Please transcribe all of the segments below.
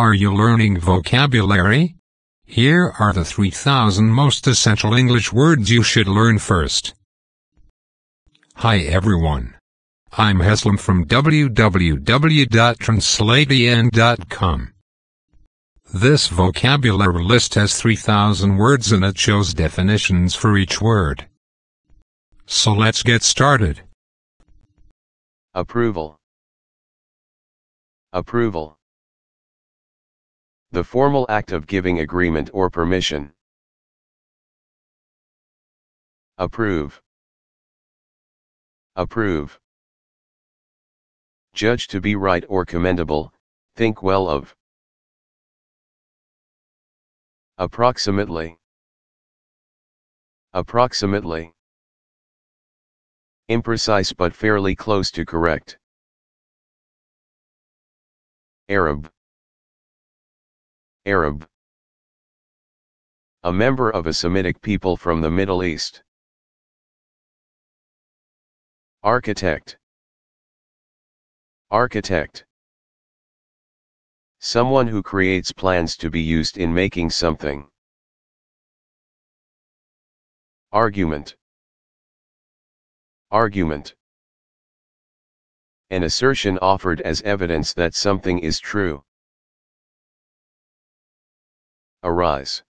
Are you learning vocabulary? Here are the 3000 most essential English words you should learn first. Hi everyone. I'm Heslam from www.translatean.com. This vocabulary list has 3000 words and it shows definitions for each word. So let's get started. Approval. Approval the formal act of giving agreement or permission. Approve. Approve. Judge to be right or commendable, think well of. Approximately. Approximately. Imprecise but fairly close to correct. Arab. Arab. A member of a Semitic people from the Middle East. Architect. Architect. Someone who creates plans to be used in making something. Argument. Argument. An assertion offered as evidence that something is true. Arise.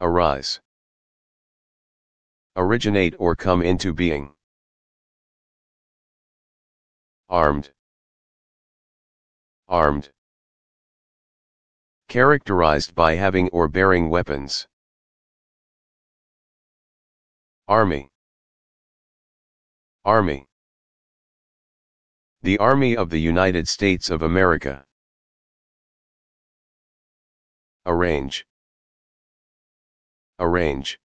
Arise. Originate or come into being. Armed. Armed. Characterized by having or bearing weapons. Army. Army. The Army of the United States of America. Arrange. Arrange.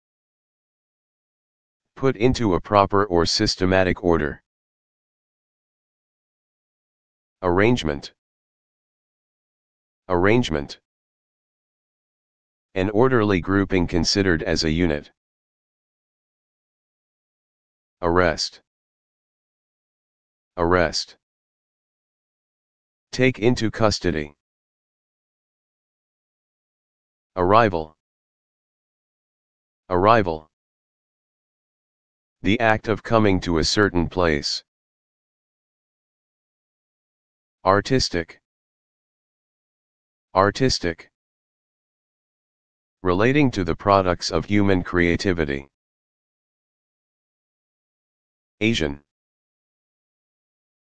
Put into a proper or systematic order. Arrangement. Arrangement. An orderly grouping considered as a unit. Arrest. Arrest. Take into custody. Arrival. Arrival. The act of coming to a certain place. Artistic. Artistic. Relating to the products of human creativity. Asian.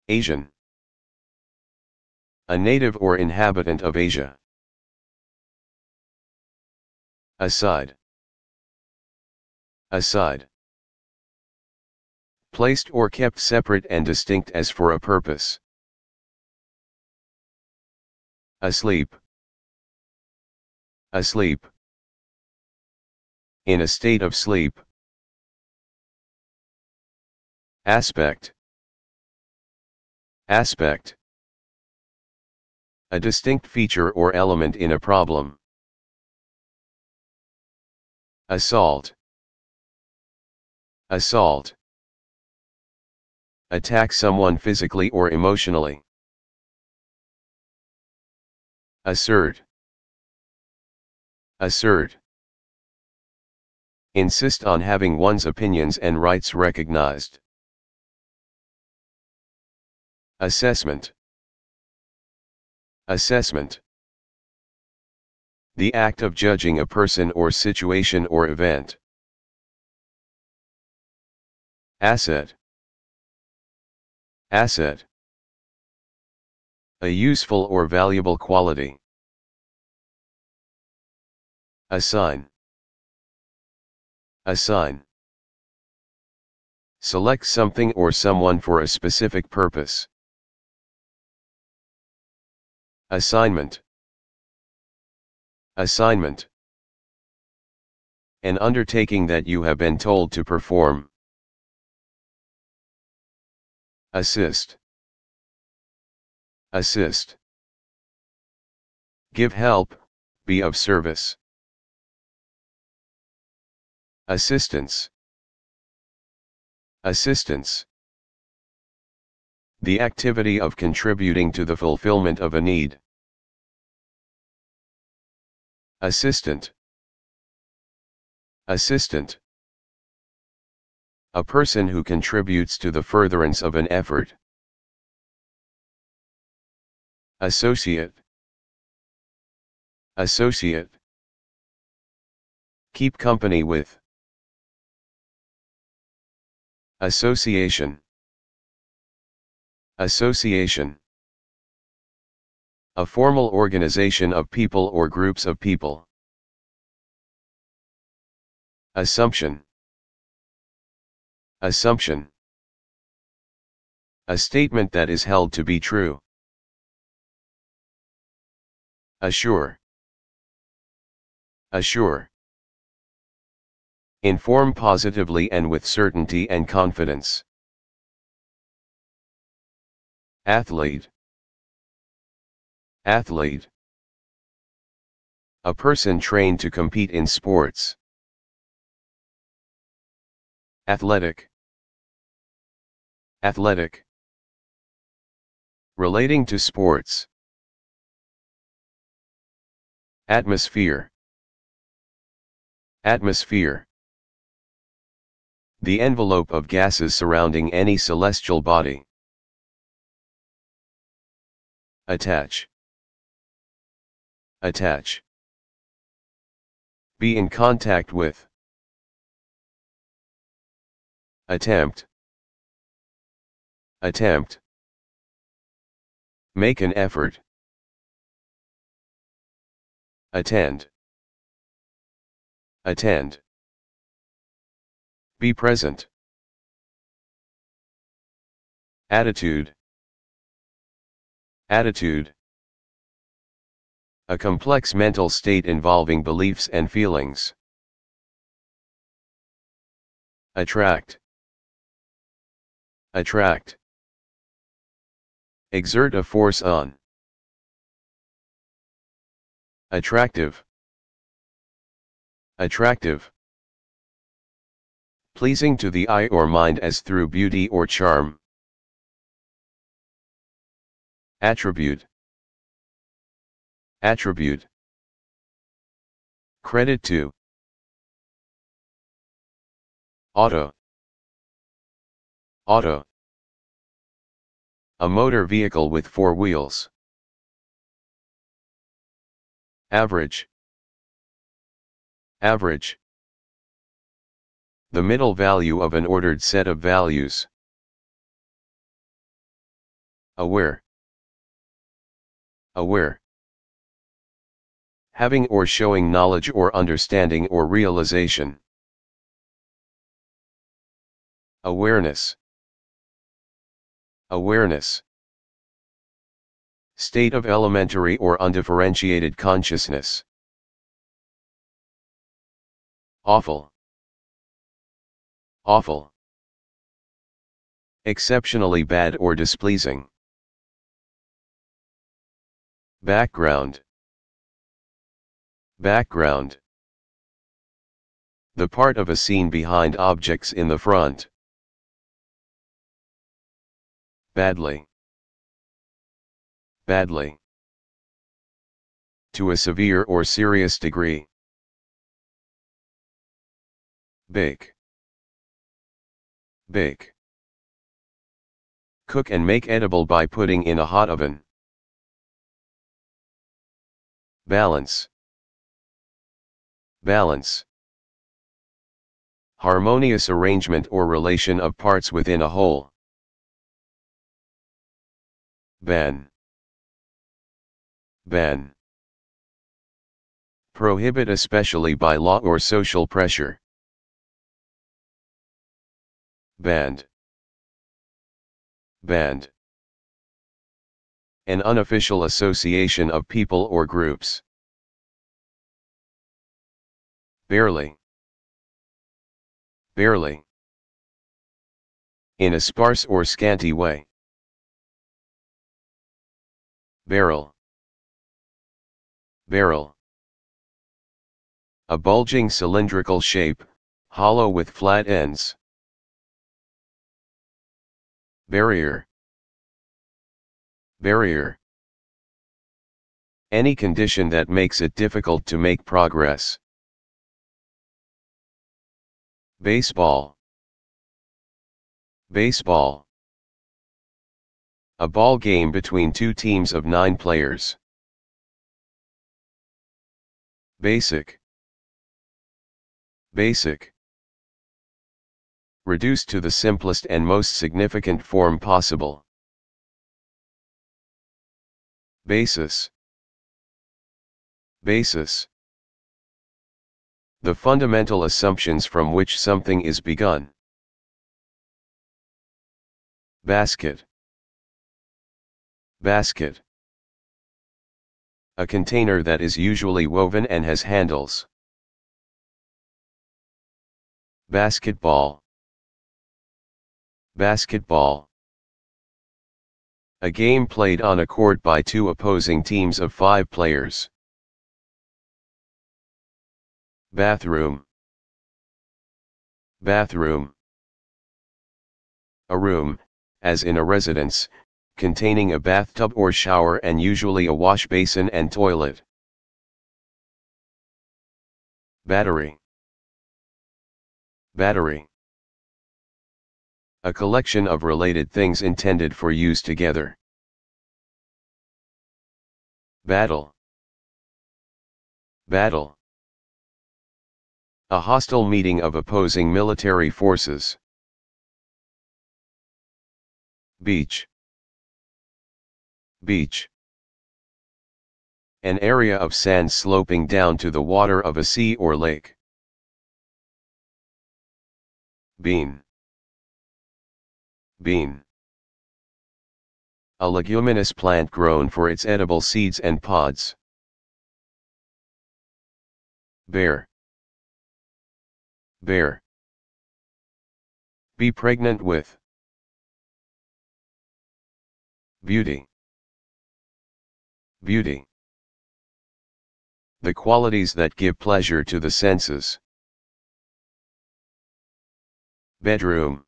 Asian. A native or inhabitant of Asia. Aside. Aside. Placed or kept separate and distinct as for a purpose. Asleep. Asleep. In a state of sleep. Aspect. Aspect. A distinct feature or element in a problem. Assault. Assault. Attack someone physically or emotionally. Assert. Assert. Insist on having one's opinions and rights recognized. Assessment. Assessment the act of judging a person or situation or event. Asset Asset A useful or valuable quality. Assign Assign Select something or someone for a specific purpose. Assignment Assignment An undertaking that you have been told to perform. Assist Assist Give help, be of service. Assistance Assistance The activity of contributing to the fulfillment of a need. Assistant. Assistant. A person who contributes to the furtherance of an effort. Associate. Associate. Keep company with. Association. Association. A formal organization of people or groups of people. Assumption. Assumption. A statement that is held to be true. Assure. Assure. Inform positively and with certainty and confidence. Athlete. Athlete. A person trained to compete in sports. Athletic. Athletic. Relating to sports. Atmosphere. Atmosphere. The envelope of gases surrounding any celestial body. Attach attach. Be in contact with. Attempt. Attempt. Make an effort. Attend. Attend. Be present. Attitude. Attitude a complex mental state involving beliefs and feelings. Attract. Attract. Exert a force on. Attractive. Attractive. Pleasing to the eye or mind as through beauty or charm. Attribute. Attribute Credit to Auto Auto A motor vehicle with four wheels. Average Average The middle value of an ordered set of values. Aware Aware having or showing knowledge or understanding or realization. Awareness Awareness State of elementary or undifferentiated consciousness. Awful Awful Exceptionally bad or displeasing. Background Background The part of a scene behind objects in the front. Badly. Badly. To a severe or serious degree. Bake. Bake. Cook and make edible by putting in a hot oven. Balance. Balance. Harmonious arrangement or relation of parts within a whole. Ban. Ban. Prohibit especially by law or social pressure. Band. Band. An unofficial association of people or groups. Barely. Barely. In a sparse or scanty way. Barrel. Barrel. A bulging cylindrical shape, hollow with flat ends. Barrier. Barrier. Any condition that makes it difficult to make progress. Baseball. Baseball. A ball game between two teams of nine players. Basic. Basic. Reduced to the simplest and most significant form possible. Basis. Basis. The fundamental assumptions from which something is begun. Basket. Basket. A container that is usually woven and has handles. Basketball. Basketball. A game played on a court by two opposing teams of five players. Bathroom. Bathroom. A room, as in a residence, containing a bathtub or shower and usually a wash basin and toilet. Battery. Battery. A collection of related things intended for use together. Battle. Battle a hostile meeting of opposing military forces. Beach Beach An area of sand sloping down to the water of a sea or lake. Bean Bean A leguminous plant grown for its edible seeds and pods. Bear Bear. Be pregnant with. Beauty. Beauty. The qualities that give pleasure to the senses. Bedroom.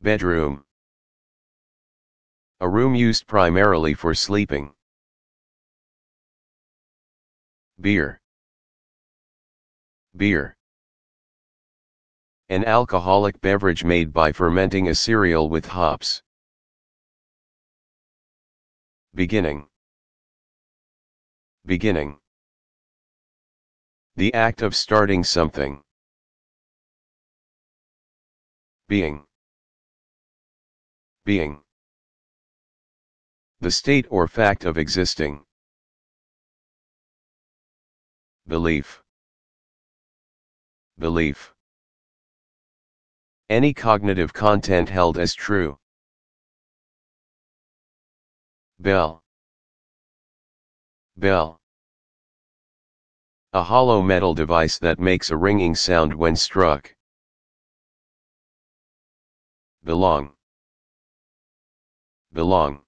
Bedroom. A room used primarily for sleeping. Beer. Beer an alcoholic beverage made by fermenting a cereal with hops. Beginning Beginning The act of starting something. Being Being The state or fact of existing. Belief Belief any cognitive content held as true. Bell. Bell. A hollow metal device that makes a ringing sound when struck. Belong. Belong.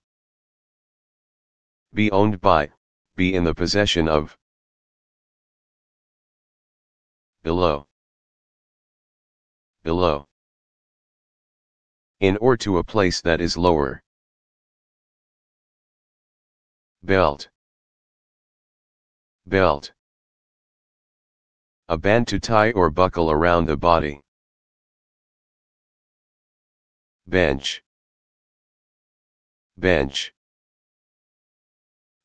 Be owned by, be in the possession of. Below. Below in or to a place that is lower. Belt Belt A band to tie or buckle around the body. Bench Bench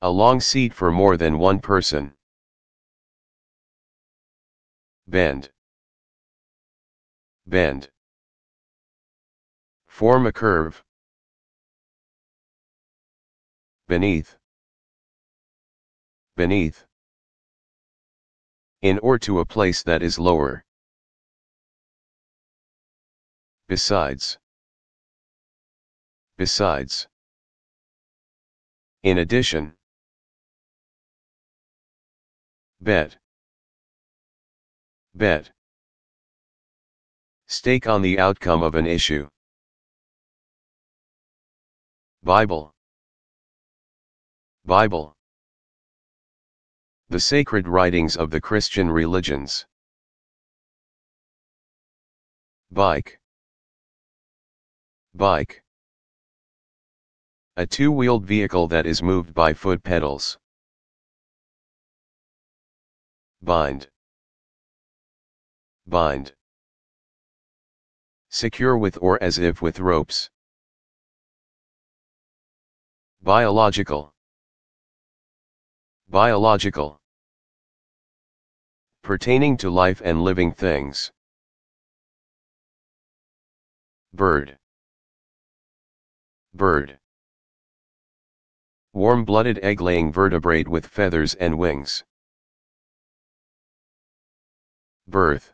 A long seat for more than one person. Bend Bend Form a curve. Beneath. Beneath. In or to a place that is lower. Besides. Besides. In addition. Bet. Bet. Stake on the outcome of an issue. Bible Bible The sacred writings of the Christian religions Bike Bike A two-wheeled vehicle that is moved by foot pedals. Bind Bind Secure with or as if with ropes. Biological. Biological. Pertaining to life and living things. Bird. Bird. Warm-blooded egg-laying vertebrate with feathers and wings. Birth.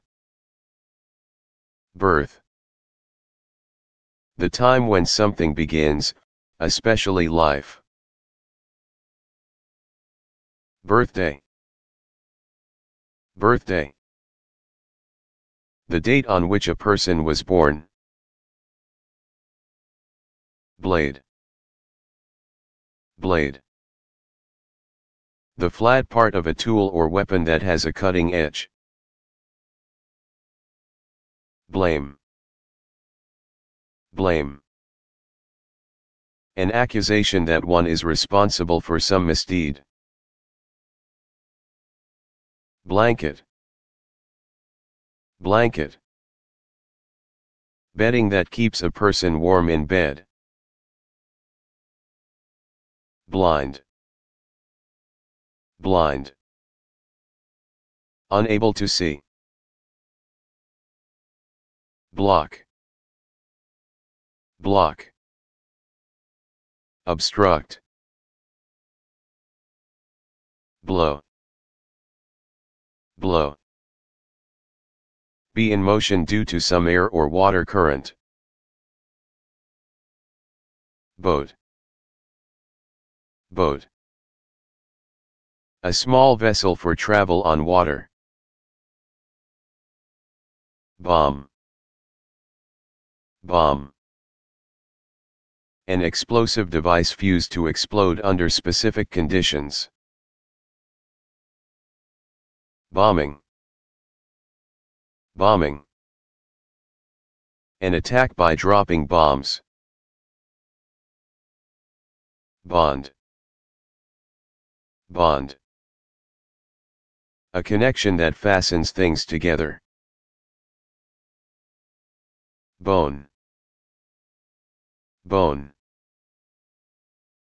Birth. The time when something begins, especially life. Birthday Birthday The date on which a person was born. Blade Blade The flat part of a tool or weapon that has a cutting edge. Blame Blame an accusation that one is responsible for some misdeed. Blanket. Blanket. Bedding that keeps a person warm in bed. Blind. Blind. Unable to see. Block. Block obstruct, blow, blow, be in motion due to some air or water current, boat, boat, a small vessel for travel on water, bomb, bomb, an explosive device fused to explode under specific conditions. Bombing Bombing An attack by dropping bombs. Bond Bond A connection that fastens things together. Bone Bone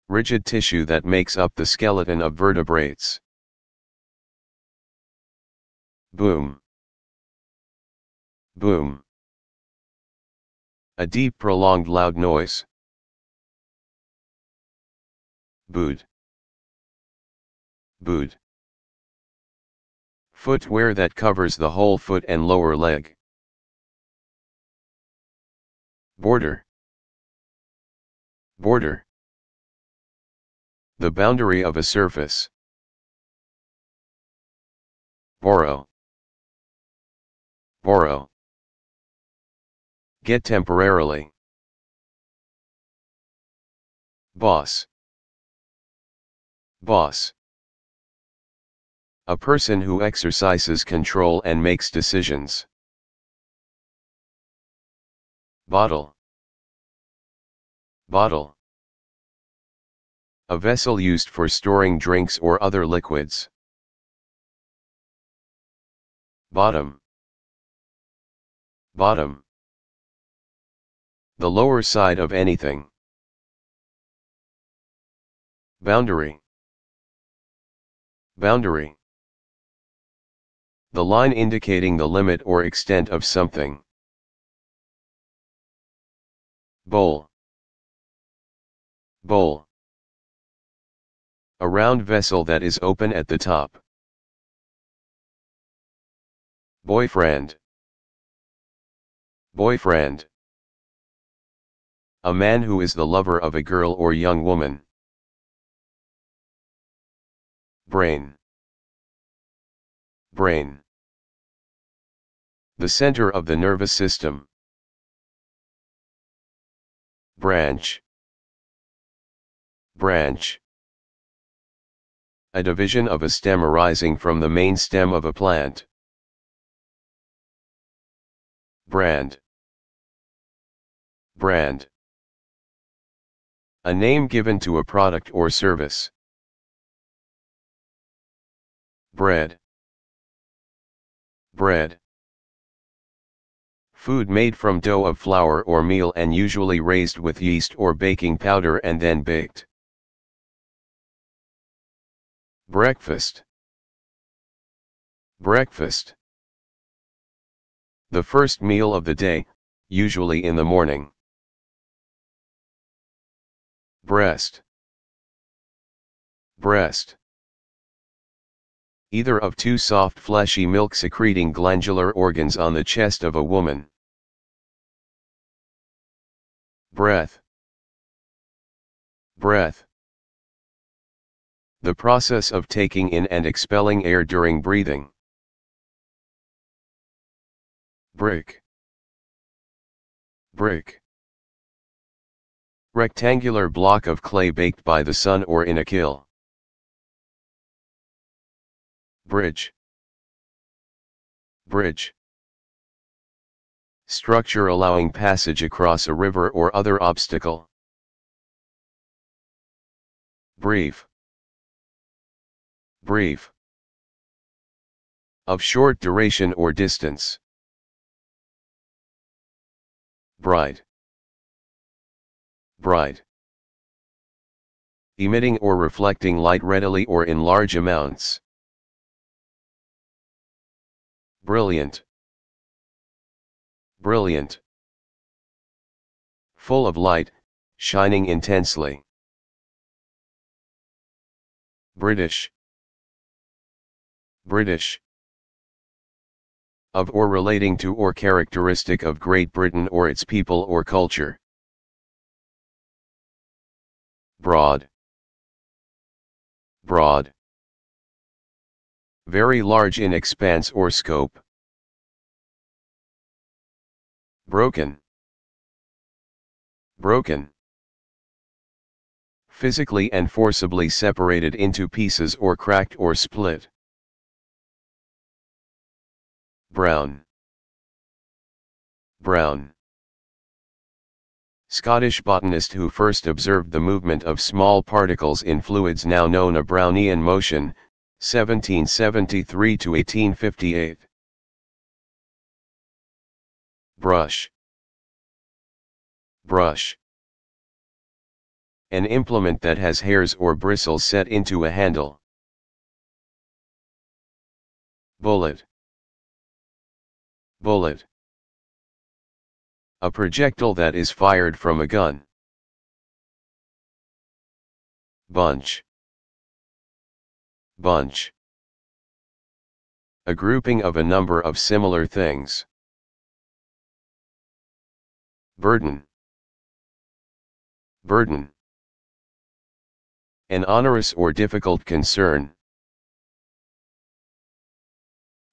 rigid tissue that makes up the skeleton of vertebrates. Boom. Boom. A deep prolonged loud noise. Bood. Bood. Footwear that covers the whole foot and lower leg. Border. Border. The boundary of a surface. Borrow. Borrow. Get temporarily. Boss. Boss. A person who exercises control and makes decisions. Bottle. Bottle. A vessel used for storing drinks or other liquids. Bottom. Bottom. The lower side of anything. Boundary. Boundary. The line indicating the limit or extent of something. Bowl. Bowl a round vessel that is open at the top. Boyfriend Boyfriend A man who is the lover of a girl or young woman. Brain Brain The center of the nervous system. Branch Branch a division of a stem arising from the main stem of a plant. Brand Brand A name given to a product or service. Bread Bread Food made from dough of flour or meal and usually raised with yeast or baking powder and then baked. Breakfast. Breakfast. The first meal of the day, usually in the morning. Breast. Breast. Either of two soft fleshy milk secreting glandular organs on the chest of a woman. Breath. Breath the process of taking in and expelling air during breathing. Brick. Brick. Rectangular block of clay baked by the sun or in a kiln. Bridge. Bridge. Structure allowing passage across a river or other obstacle. Brief. Brief. Of short duration or distance. Bright, bright, Emitting or reflecting light readily or in large amounts. Brilliant. Brilliant. Full of light, shining intensely. British. British. Of or relating to or characteristic of Great Britain or its people or culture. Broad. Broad. Very large in expanse or scope. Broken. Broken. Physically and forcibly separated into pieces or cracked or split. Brown. Brown. Scottish botanist who first observed the movement of small particles in fluids now known a Brownian motion, 1773 to 1858. Brush. Brush. An implement that has hairs or bristles set into a handle. Bullet. Bullet. A projectile that is fired from a gun. Bunch. Bunch. A grouping of a number of similar things. Burden. Burden. An onerous or difficult concern.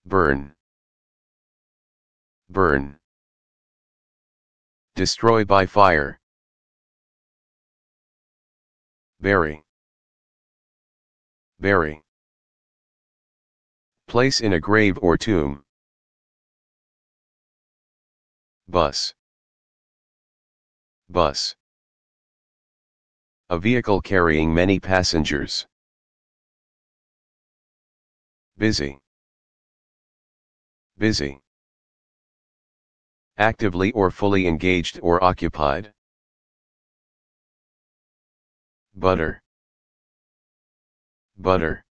Burn burn, destroy by fire, bury, bury, place in a grave or tomb, bus, bus, a vehicle carrying many passengers, busy, busy actively or fully engaged or occupied. Butter. Butter.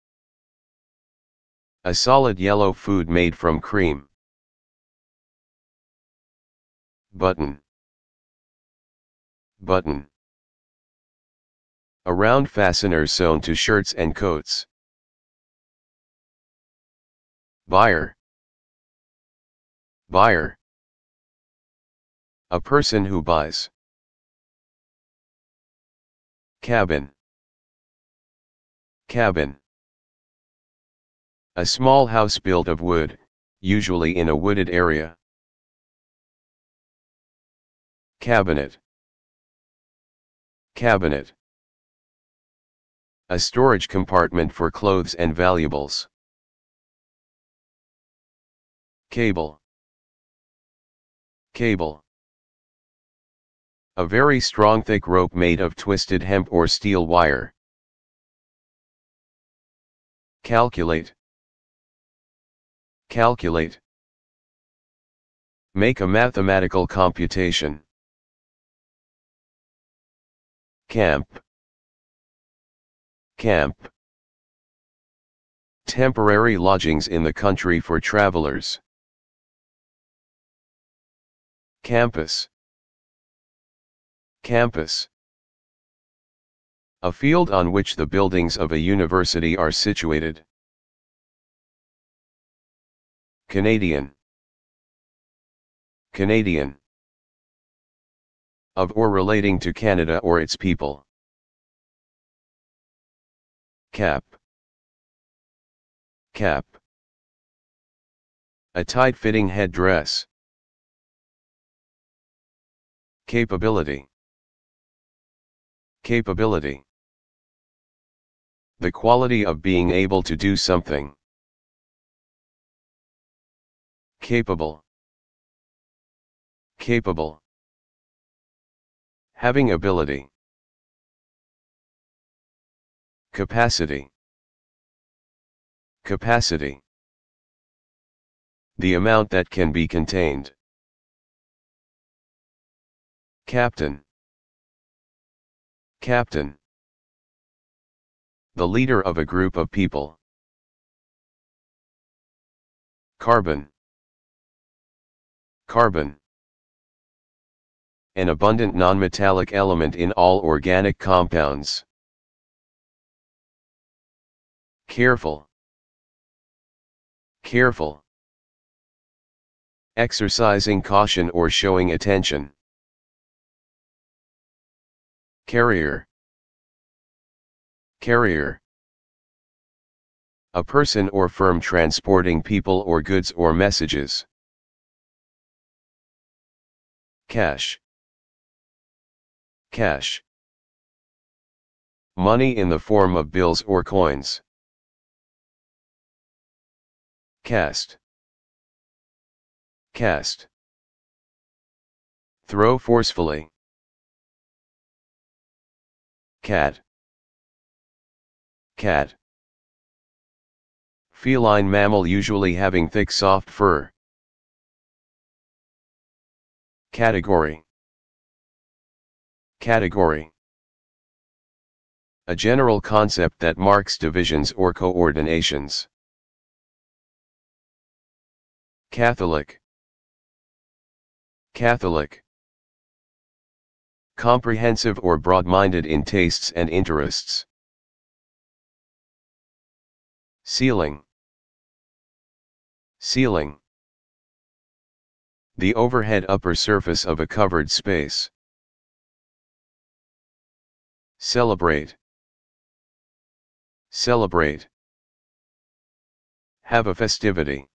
A solid yellow food made from cream. Button. Button. A round fastener sewn to shirts and coats. Buyer. Buyer. A person who buys. Cabin. Cabin. A small house built of wood, usually in a wooded area. Cabinet. Cabinet. A storage compartment for clothes and valuables. Cable. Cable. A very strong thick rope made of twisted hemp or steel wire. Calculate. Calculate. Make a mathematical computation. Camp. Camp. Temporary lodgings in the country for travelers. Campus. Campus A field on which the buildings of a university are situated. Canadian Canadian Of or relating to Canada or its people. Cap Cap A tight-fitting headdress. Capability Capability. The quality of being able to do something. Capable. Capable. Having ability. Capacity. Capacity. The amount that can be contained. Captain. Captain. The leader of a group of people. Carbon. Carbon. An abundant nonmetallic element in all organic compounds. Careful. Careful. Exercising caution or showing attention. Carrier. Carrier. A person or firm transporting people or goods or messages. Cash. Cash. Money in the form of bills or coins. Cast. Cast. Throw forcefully cat, cat. Feline mammal usually having thick soft fur. Category Category A general concept that marks divisions or coordinations. Catholic Catholic comprehensive or broad-minded in tastes and interests. Ceiling Ceiling The overhead upper surface of a covered space. Celebrate Celebrate Have a festivity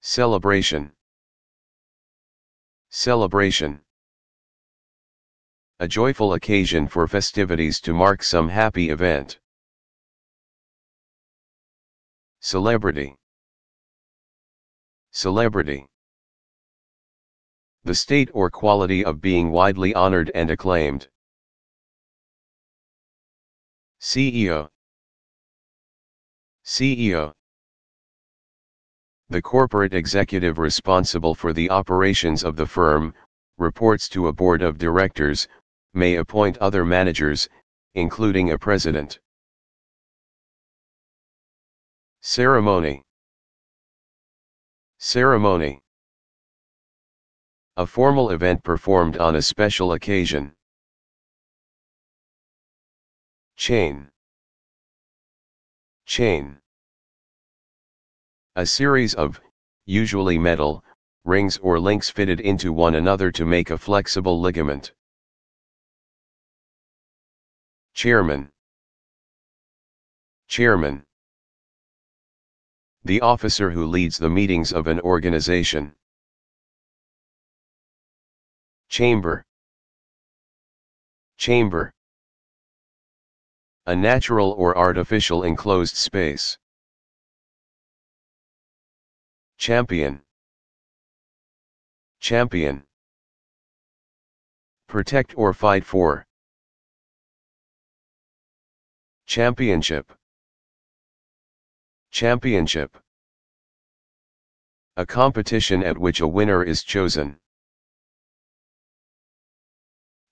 Celebration Celebration A joyful occasion for festivities to mark some happy event. Celebrity Celebrity The state or quality of being widely honored and acclaimed. CEO CEO the corporate executive responsible for the operations of the firm, reports to a board of directors, may appoint other managers, including a president. Ceremony Ceremony A formal event performed on a special occasion. Chain Chain a series of, usually metal, rings or links fitted into one another to make a flexible ligament. Chairman Chairman The officer who leads the meetings of an organization. Chamber Chamber A natural or artificial enclosed space. Champion. Champion. Protect or fight for. Championship. Championship. A competition at which a winner is chosen.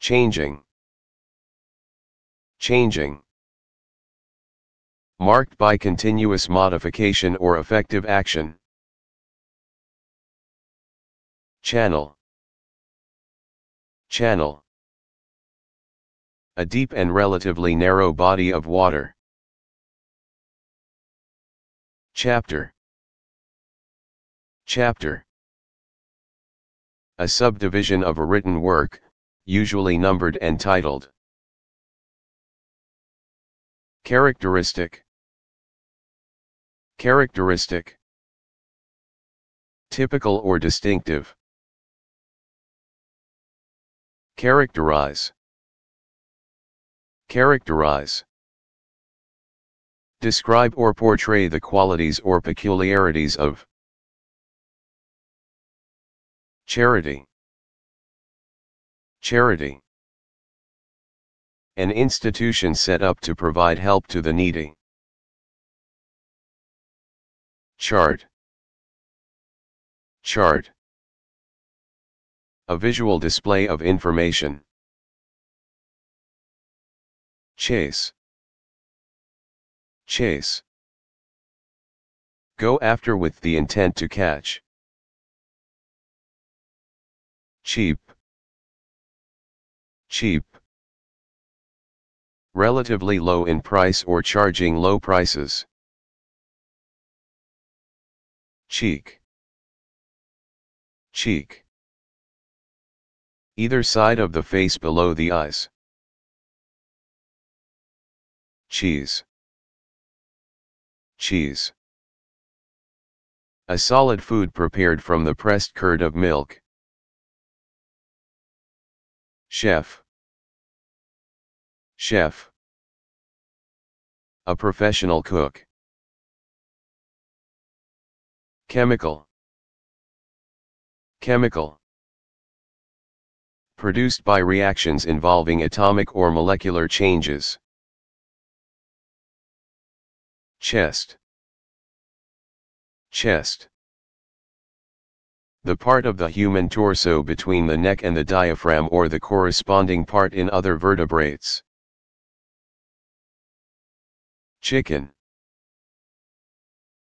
Changing. Changing. Marked by continuous modification or effective action. Channel. Channel. A deep and relatively narrow body of water. Chapter. Chapter. A subdivision of a written work, usually numbered and titled. Characteristic. Characteristic. Typical or distinctive. Characterize. Characterize. Describe or portray the qualities or peculiarities of Charity. Charity. An institution set up to provide help to the needy. Chart. Chart a visual display of information. Chase. Chase. Go after with the intent to catch. Cheap. Cheap. Relatively low in price or charging low prices. Cheek. Cheek either side of the face below the eyes. Cheese. Cheese. A solid food prepared from the pressed curd of milk. Chef. Chef. A professional cook. Chemical. Chemical produced by reactions involving atomic or molecular changes. Chest Chest The part of the human torso between the neck and the diaphragm or the corresponding part in other vertebrates. Chicken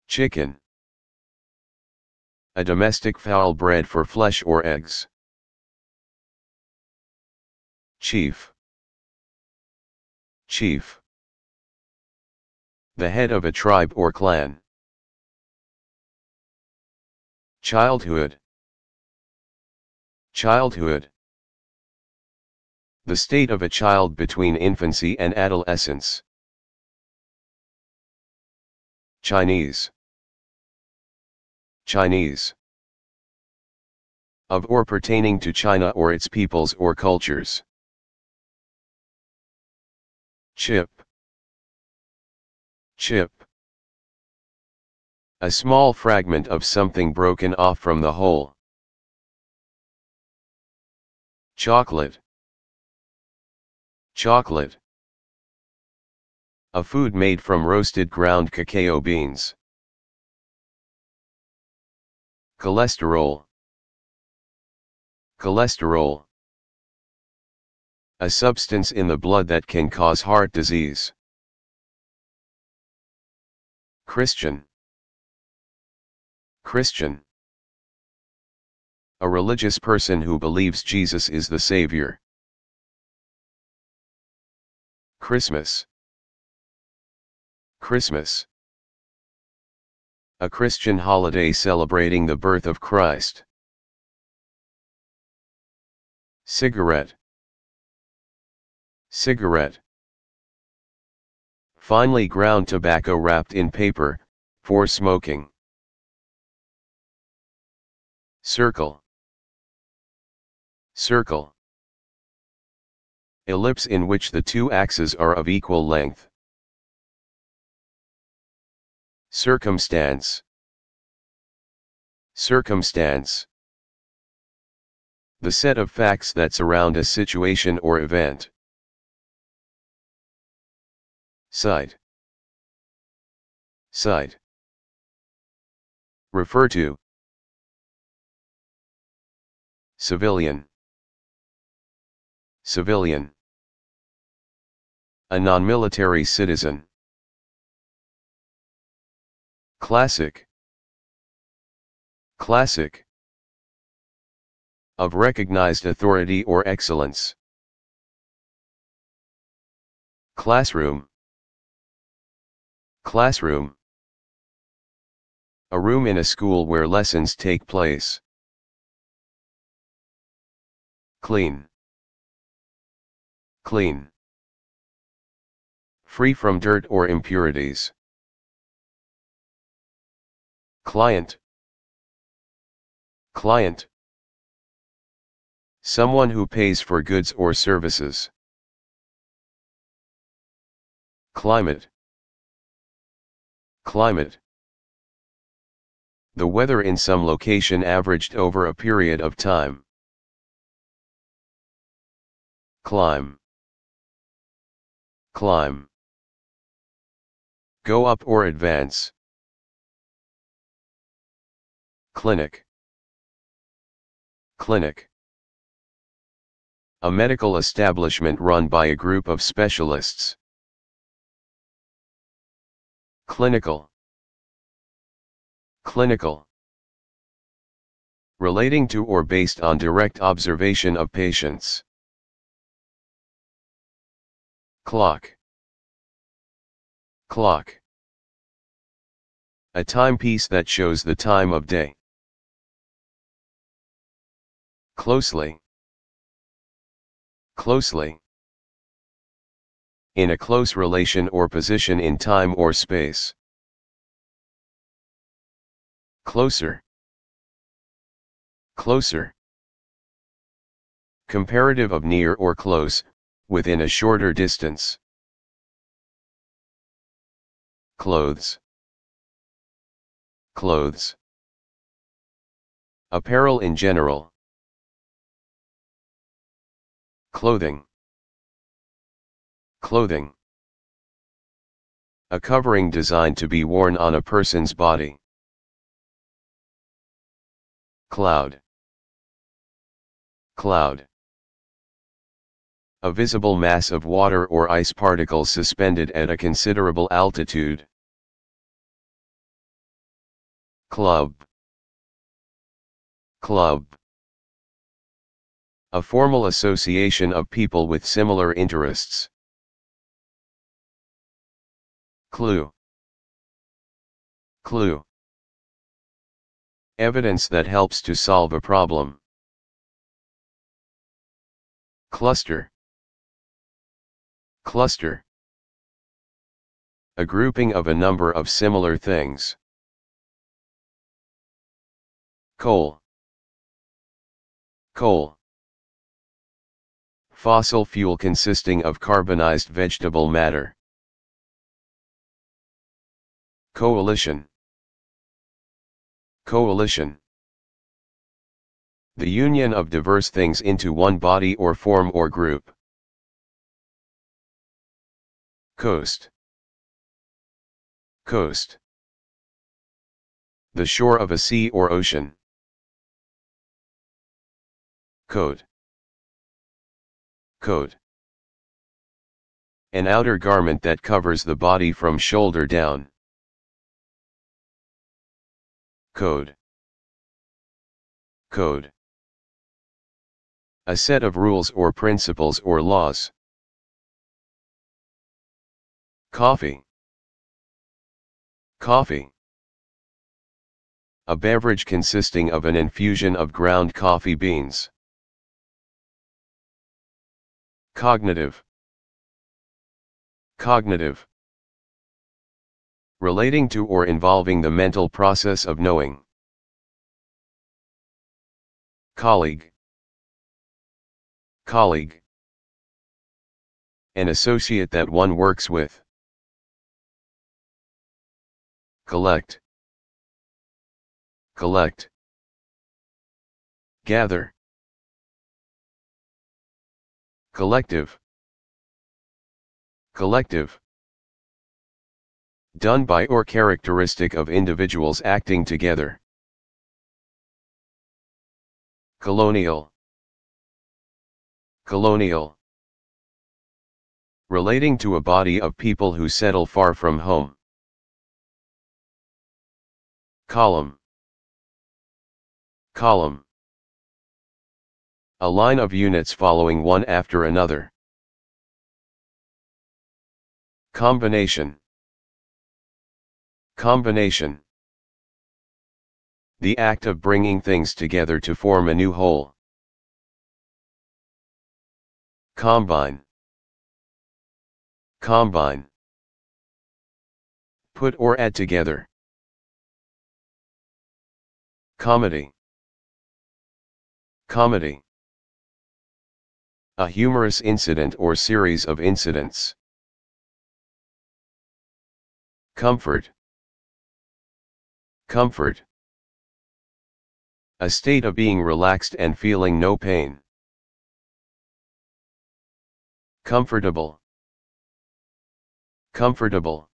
Chicken A domestic fowl bred for flesh or eggs. Chief Chief The head of a tribe or clan. Childhood Childhood The state of a child between infancy and adolescence. Chinese Chinese Of or pertaining to China or its peoples or cultures. Chip. Chip. A small fragment of something broken off from the whole. Chocolate. Chocolate. A food made from roasted ground cacao beans. Cholesterol. Cholesterol a substance in the blood that can cause heart disease. Christian Christian A religious person who believes Jesus is the Savior. Christmas Christmas A Christian holiday celebrating the birth of Christ. Cigarette Cigarette. Finely ground tobacco wrapped in paper, for smoking. Circle. Circle. Ellipse in which the two axes are of equal length. Circumstance. Circumstance. The set of facts that surround a situation or event. Side. Side. Refer to. Civilian. Civilian. A non-military citizen. Classic. Classic. Of recognized authority or excellence. Classroom. Classroom A room in a school where lessons take place. Clean. Clean. Free from dirt or impurities. Client. Client. Someone who pays for goods or services. Climate. Climate The weather in some location averaged over a period of time. Climb Climb Go up or advance. Clinic Clinic A medical establishment run by a group of specialists. Clinical. Clinical. Relating to or based on direct observation of patients. Clock. Clock. A timepiece that shows the time of day. Closely. Closely in a close relation or position in time or space. Closer. Closer. Comparative of near or close, within a shorter distance. Clothes. Clothes. Apparel in general. Clothing. Clothing A covering designed to be worn on a person's body. Cloud Cloud A visible mass of water or ice particles suspended at a considerable altitude. Club Club A formal association of people with similar interests. Clue. Clue. Evidence that helps to solve a problem. Cluster. Cluster. A grouping of a number of similar things. Coal. Coal. Fossil fuel consisting of carbonized vegetable matter. Coalition Coalition The union of diverse things into one body or form or group. Coast Coast The shore of a sea or ocean. Coat Coat An outer garment that covers the body from shoulder down. Code Code A set of rules or principles or laws. Coffee Coffee A beverage consisting of an infusion of ground coffee beans. Cognitive Cognitive relating to or involving the mental process of knowing. Colleague Colleague An associate that one works with. Collect Collect Gather Collective Collective done by or characteristic of individuals acting together. Colonial Colonial Relating to a body of people who settle far from home. Column Column A line of units following one after another. Combination Combination The act of bringing things together to form a new whole. Combine Combine Put or add together. Comedy Comedy A humorous incident or series of incidents. Comfort Comfort. A state of being relaxed and feeling no pain. Comfortable. Comfortable.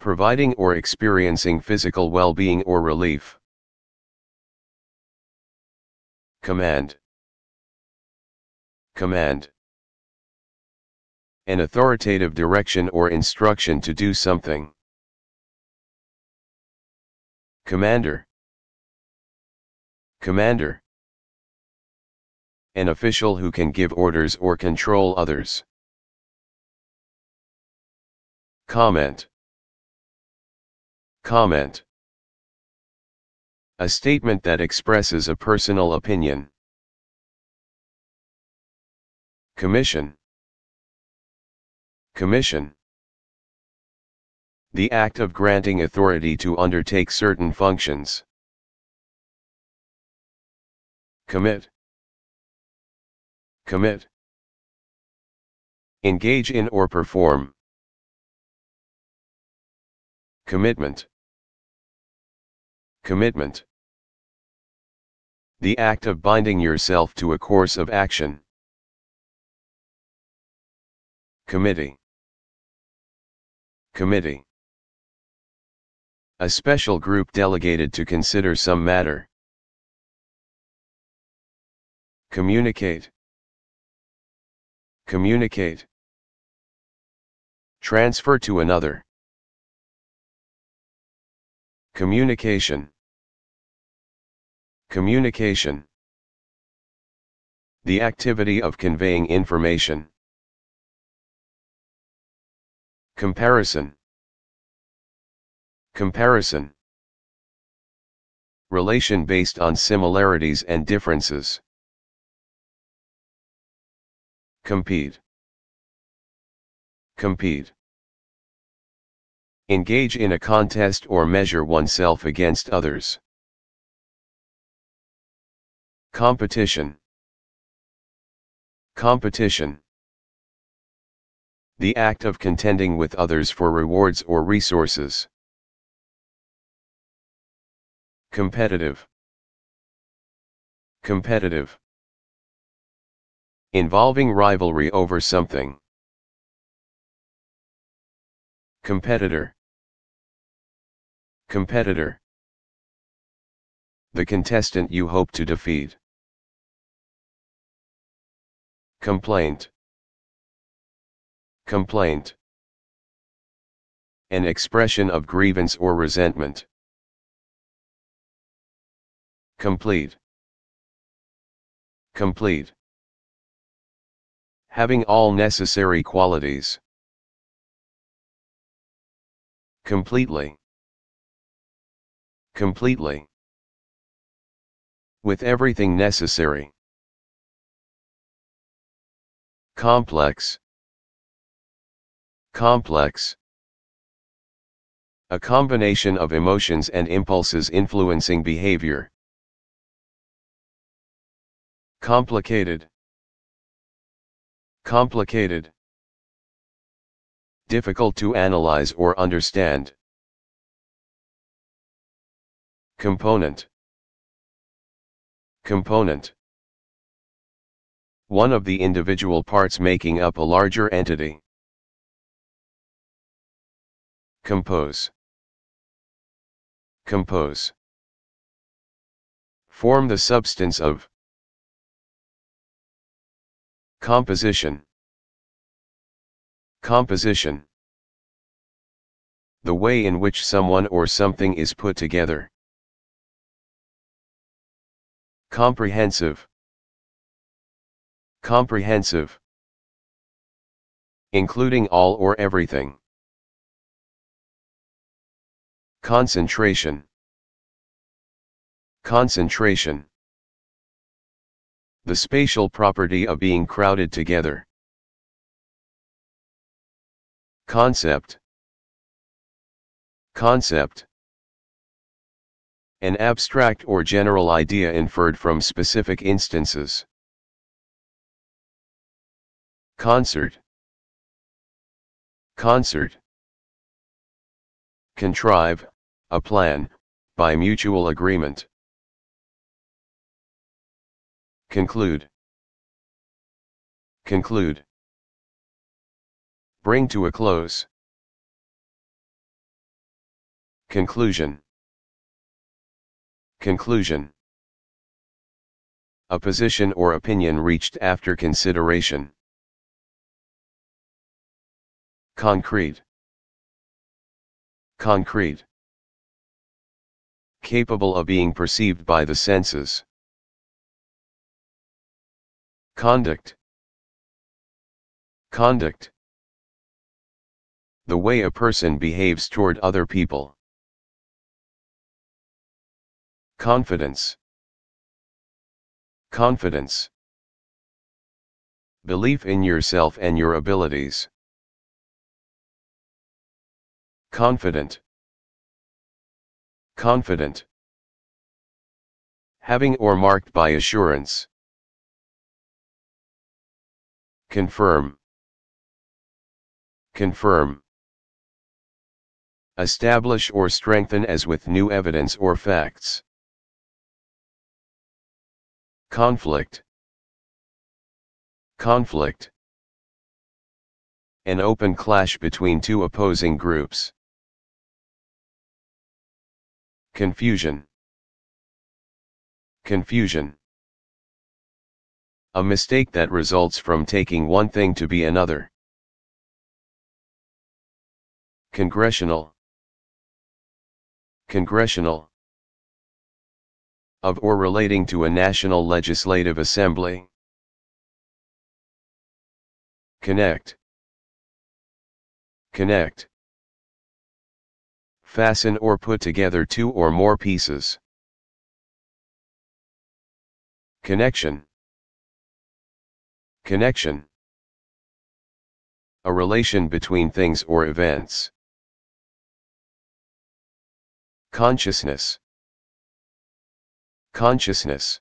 Providing or experiencing physical well-being or relief. Command. Command. An authoritative direction or instruction to do something. Commander Commander An official who can give orders or control others. Comment Comment A statement that expresses a personal opinion. Commission Commission the act of granting authority to undertake certain functions. Commit. Commit. Engage in or perform. Commitment. Commitment. The act of binding yourself to a course of action. Committee. Committee a special group delegated to consider some matter. Communicate. Communicate. Transfer to another. Communication. Communication. The activity of conveying information. Comparison. Comparison Relation based on similarities and differences. Compete Compete Engage in a contest or measure oneself against others. Competition Competition The act of contending with others for rewards or resources. Competitive. Competitive. Involving rivalry over something. Competitor. Competitor. The contestant you hope to defeat. Complaint. Complaint. An expression of grievance or resentment. Complete. Complete. Having all necessary qualities. Completely. Completely. With everything necessary. Complex. Complex. A combination of emotions and impulses influencing behavior. Complicated. Complicated. Difficult to analyze or understand. Component. Component. One of the individual parts making up a larger entity. Compose. Compose. Form the substance of. Composition Composition The way in which someone or something is put together. Comprehensive Comprehensive Including all or everything. Concentration Concentration the spatial property of being crowded together. Concept Concept An abstract or general idea inferred from specific instances. Concert Concert Contrive, a plan, by mutual agreement. Conclude. Conclude. Bring to a close. Conclusion. Conclusion. A position or opinion reached after consideration. Concrete. Concrete. Capable of being perceived by the senses. Conduct Conduct The way a person behaves toward other people. Confidence Confidence Belief in yourself and your abilities. Confident Confident Having or marked by assurance. Confirm. Confirm. Establish or strengthen as with new evidence or facts. Conflict. Conflict. An open clash between two opposing groups. Confusion. Confusion. A mistake that results from taking one thing to be another. Congressional. Congressional. Of or relating to a national legislative assembly. Connect. Connect. Fasten or put together two or more pieces. Connection. Connection A relation between things or events. Consciousness Consciousness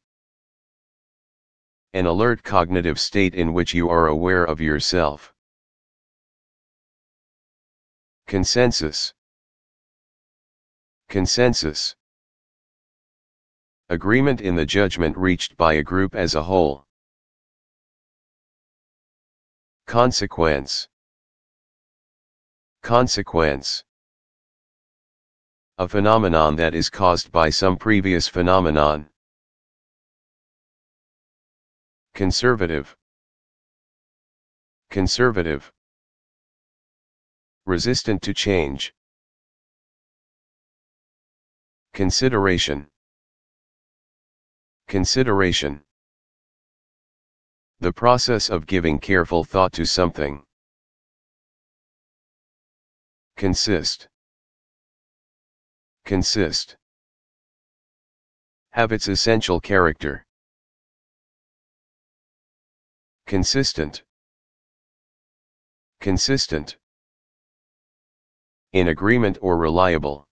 An alert cognitive state in which you are aware of yourself. Consensus Consensus Agreement in the judgment reached by a group as a whole. Consequence Consequence A phenomenon that is caused by some previous phenomenon. Conservative Conservative Resistant to change Consideration Consideration the process of giving careful thought to something. Consist. Consist. Have its essential character. Consistent. Consistent. In agreement or reliable.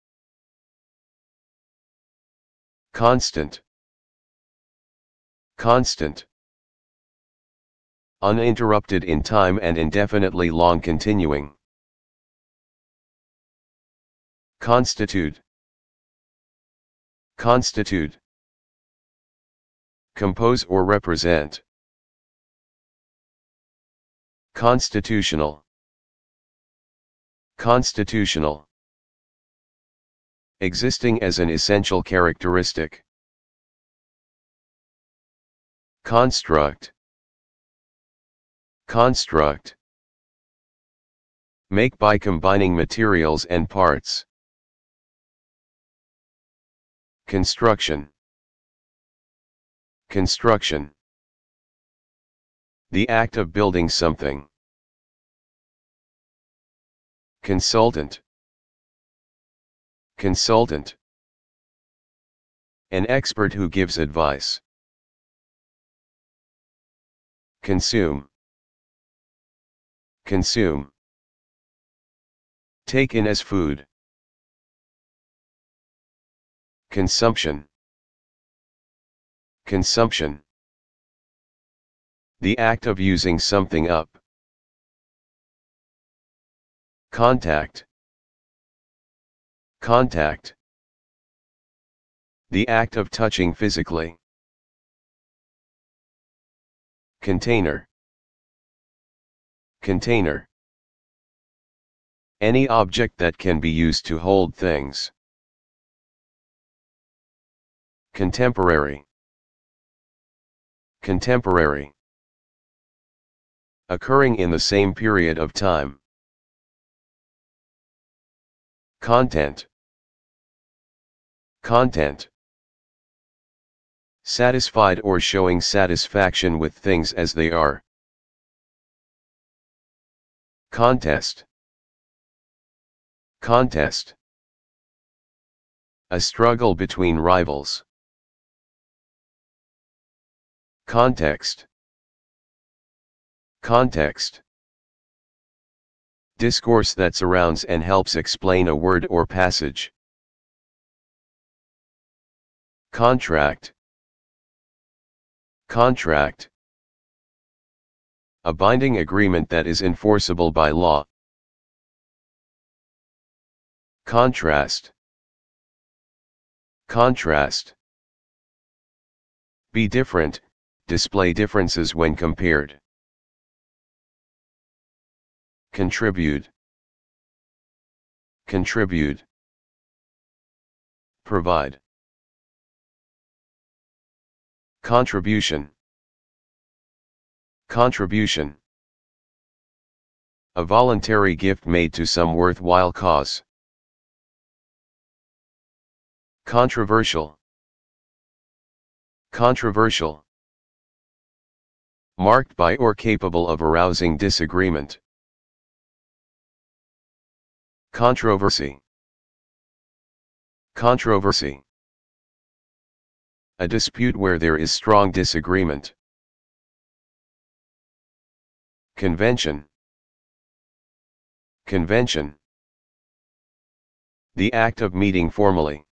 Constant. Constant uninterrupted in time and indefinitely long continuing. Constitute Constitute Compose or represent Constitutional Constitutional Existing as an essential characteristic Construct Construct. Make by combining materials and parts. Construction. Construction. The act of building something. Consultant. Consultant. An expert who gives advice. Consume. Consume. Take in as food. Consumption. Consumption. The act of using something up. Contact. Contact. The act of touching physically. Container. Container. Any object that can be used to hold things. Contemporary. Contemporary. Occurring in the same period of time. Content. Content. Satisfied or showing satisfaction with things as they are. Contest. Contest. A struggle between rivals. Context. Context. Discourse that surrounds and helps explain a word or passage. Contract. Contract a binding agreement that is enforceable by law. Contrast Contrast Be different, display differences when compared. Contribute Contribute Provide Contribution Contribution A voluntary gift made to some worthwhile cause. Controversial Controversial Marked by or capable of arousing disagreement. Controversy Controversy A dispute where there is strong disagreement. Convention Convention The act of meeting formally.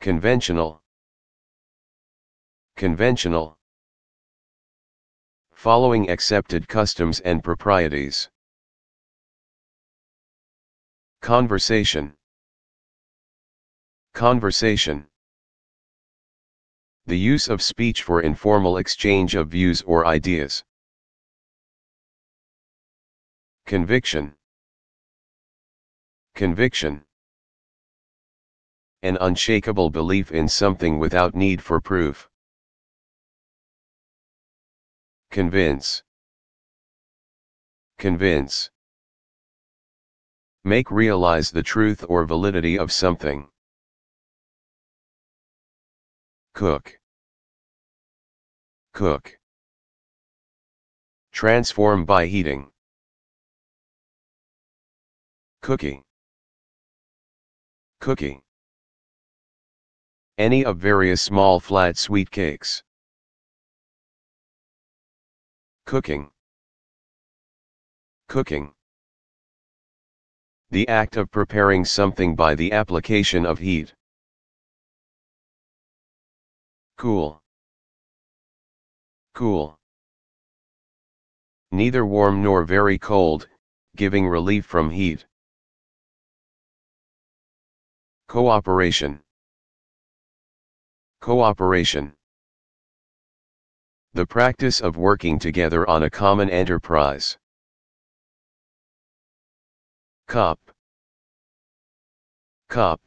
Conventional Conventional Following accepted customs and proprieties. Conversation Conversation the use of speech for informal exchange of views or ideas. Conviction. Conviction. An unshakable belief in something without need for proof. Convince. Convince. Make realize the truth or validity of something. Cook. Cook. Transform by heating. Cookie. Cookie. Any of various small flat sweet cakes. Cooking. Cooking. The act of preparing something by the application of heat. Cool. Cool. Neither warm nor very cold, giving relief from heat. Cooperation. Cooperation. The practice of working together on a common enterprise. Cup. Cup.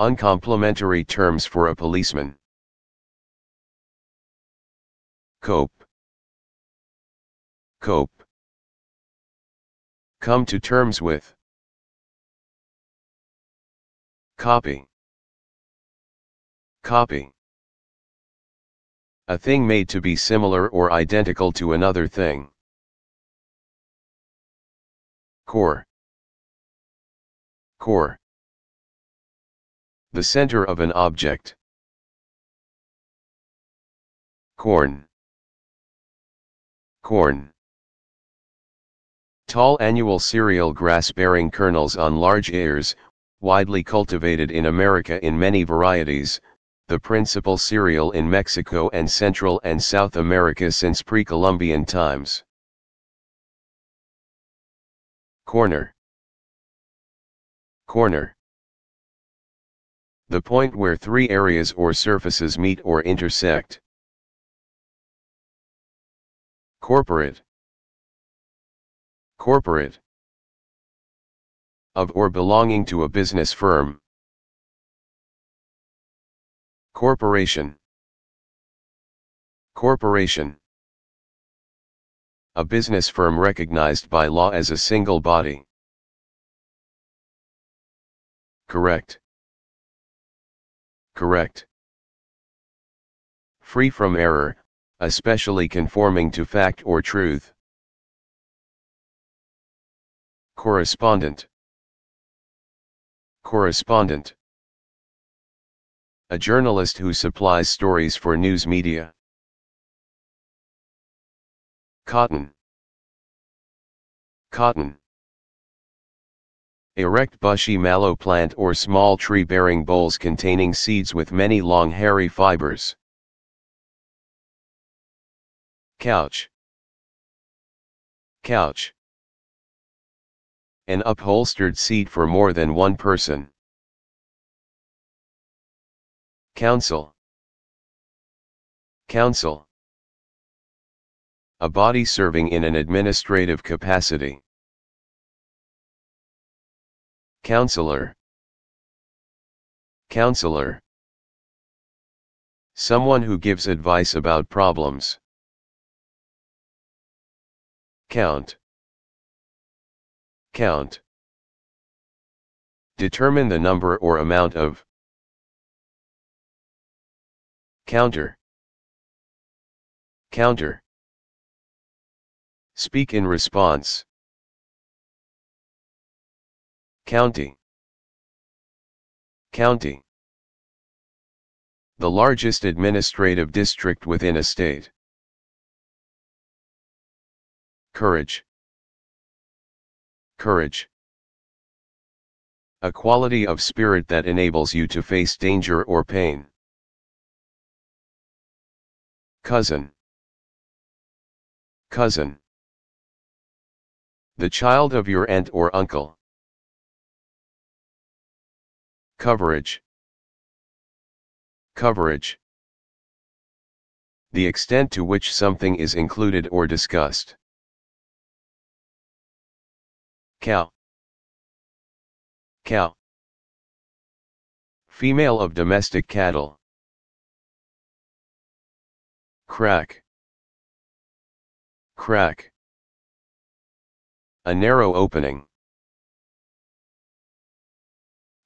Uncomplimentary terms for a policeman. Cope. Cope. Come to terms with. Copy. Copy. A thing made to be similar or identical to another thing. Core. Core the center of an object. Corn. Corn. Tall annual cereal grass-bearing kernels on large ears, widely cultivated in America in many varieties, the principal cereal in Mexico and Central and South America since pre-Columbian times. Corner. Corner the point where three areas or surfaces meet or intersect. Corporate Corporate Of or belonging to a business firm. Corporation Corporation A business firm recognized by law as a single body. Correct correct. Free from error, especially conforming to fact or truth. Correspondent. Correspondent. A journalist who supplies stories for news media. Cotton. Cotton. Erect bushy mallow plant or small tree-bearing bowls containing seeds with many long hairy fibers. Couch Couch An upholstered seat for more than one person. Council Council A body serving in an administrative capacity. Counselor. Counselor. Someone who gives advice about problems. Count. Count. Determine the number or amount of. Counter. Counter. Speak in response. County. County. The largest administrative district within a state. Courage. Courage. A quality of spirit that enables you to face danger or pain. Cousin. Cousin. The child of your aunt or uncle. Coverage Coverage The extent to which something is included or discussed. Cow Cow Female of domestic cattle. Crack Crack A narrow opening.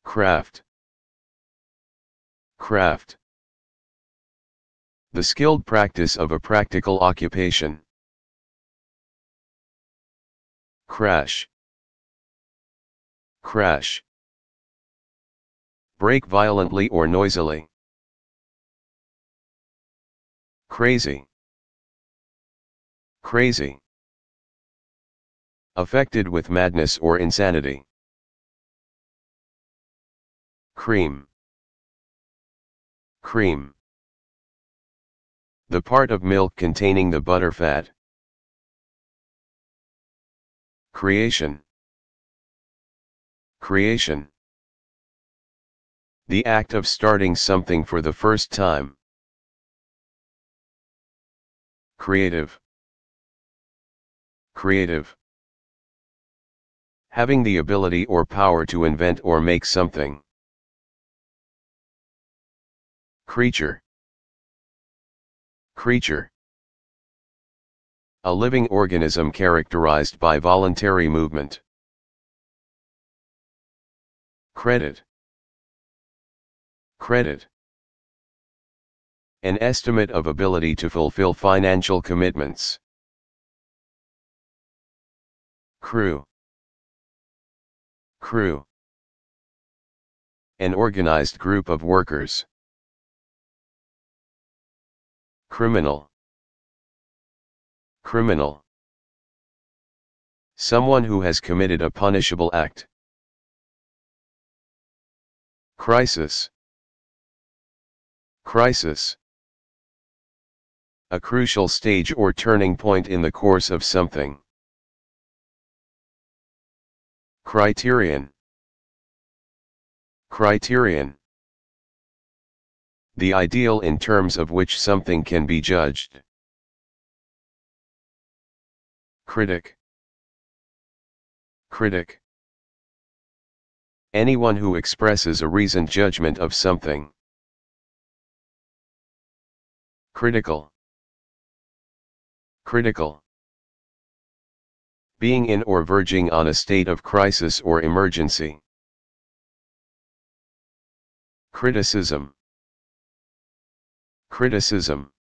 Craft. Craft. The skilled practice of a practical occupation. Crash. Crash. Break violently or noisily. Crazy. Crazy. Affected with madness or insanity. Cream. Cream. The part of milk containing the fat. Creation. Creation. The act of starting something for the first time. Creative. Creative. Having the ability or power to invent or make something. Creature. Creature. A living organism characterized by voluntary movement. Credit. Credit. An estimate of ability to fulfill financial commitments. Crew. Crew. An organized group of workers. Criminal. Criminal. Someone who has committed a punishable act. Crisis. Crisis. A crucial stage or turning point in the course of something. Criterion. Criterion the ideal in terms of which something can be judged. Critic Critic Anyone who expresses a reasoned judgment of something. Critical Critical Being in or verging on a state of crisis or emergency. Criticism Criticism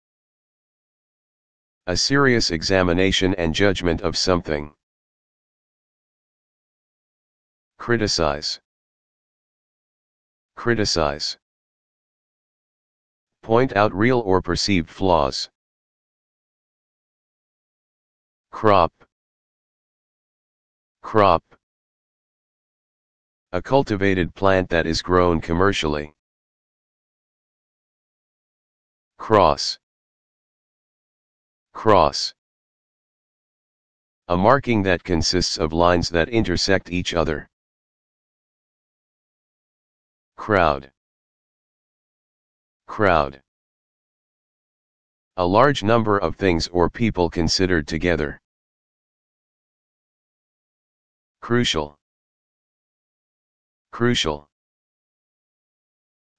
A serious examination and judgment of something. Criticize Criticize Point out real or perceived flaws. Crop Crop A cultivated plant that is grown commercially. Cross. Cross. A marking that consists of lines that intersect each other. Crowd. Crowd. A large number of things or people considered together. Crucial. Crucial.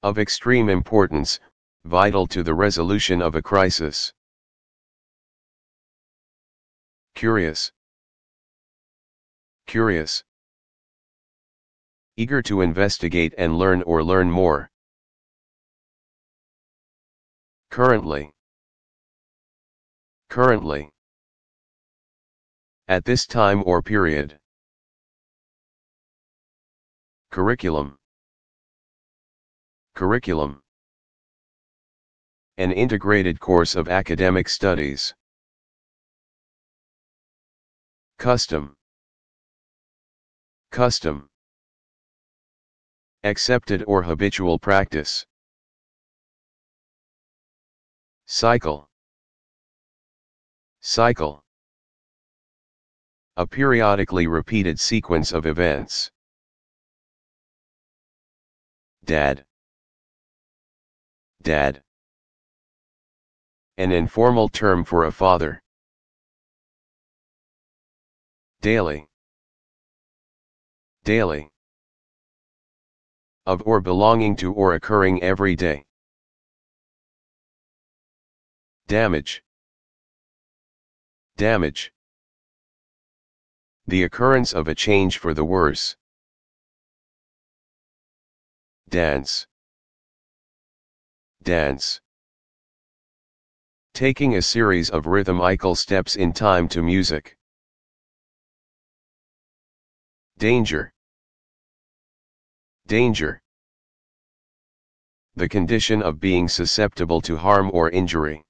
Of extreme importance, vital to the resolution of a crisis. Curious. Curious. Eager to investigate and learn or learn more. Currently. Currently. At this time or period. Curriculum. Curriculum an integrated course of academic studies. Custom Custom Accepted or habitual practice Cycle Cycle A periodically repeated sequence of events. Dad Dad an informal term for a father. Daily. Daily. Of or belonging to or occurring every day. Damage. Damage. The occurrence of a change for the worse. Dance. Dance taking a series of rhythmical steps in time to music. Danger Danger The condition of being susceptible to harm or injury.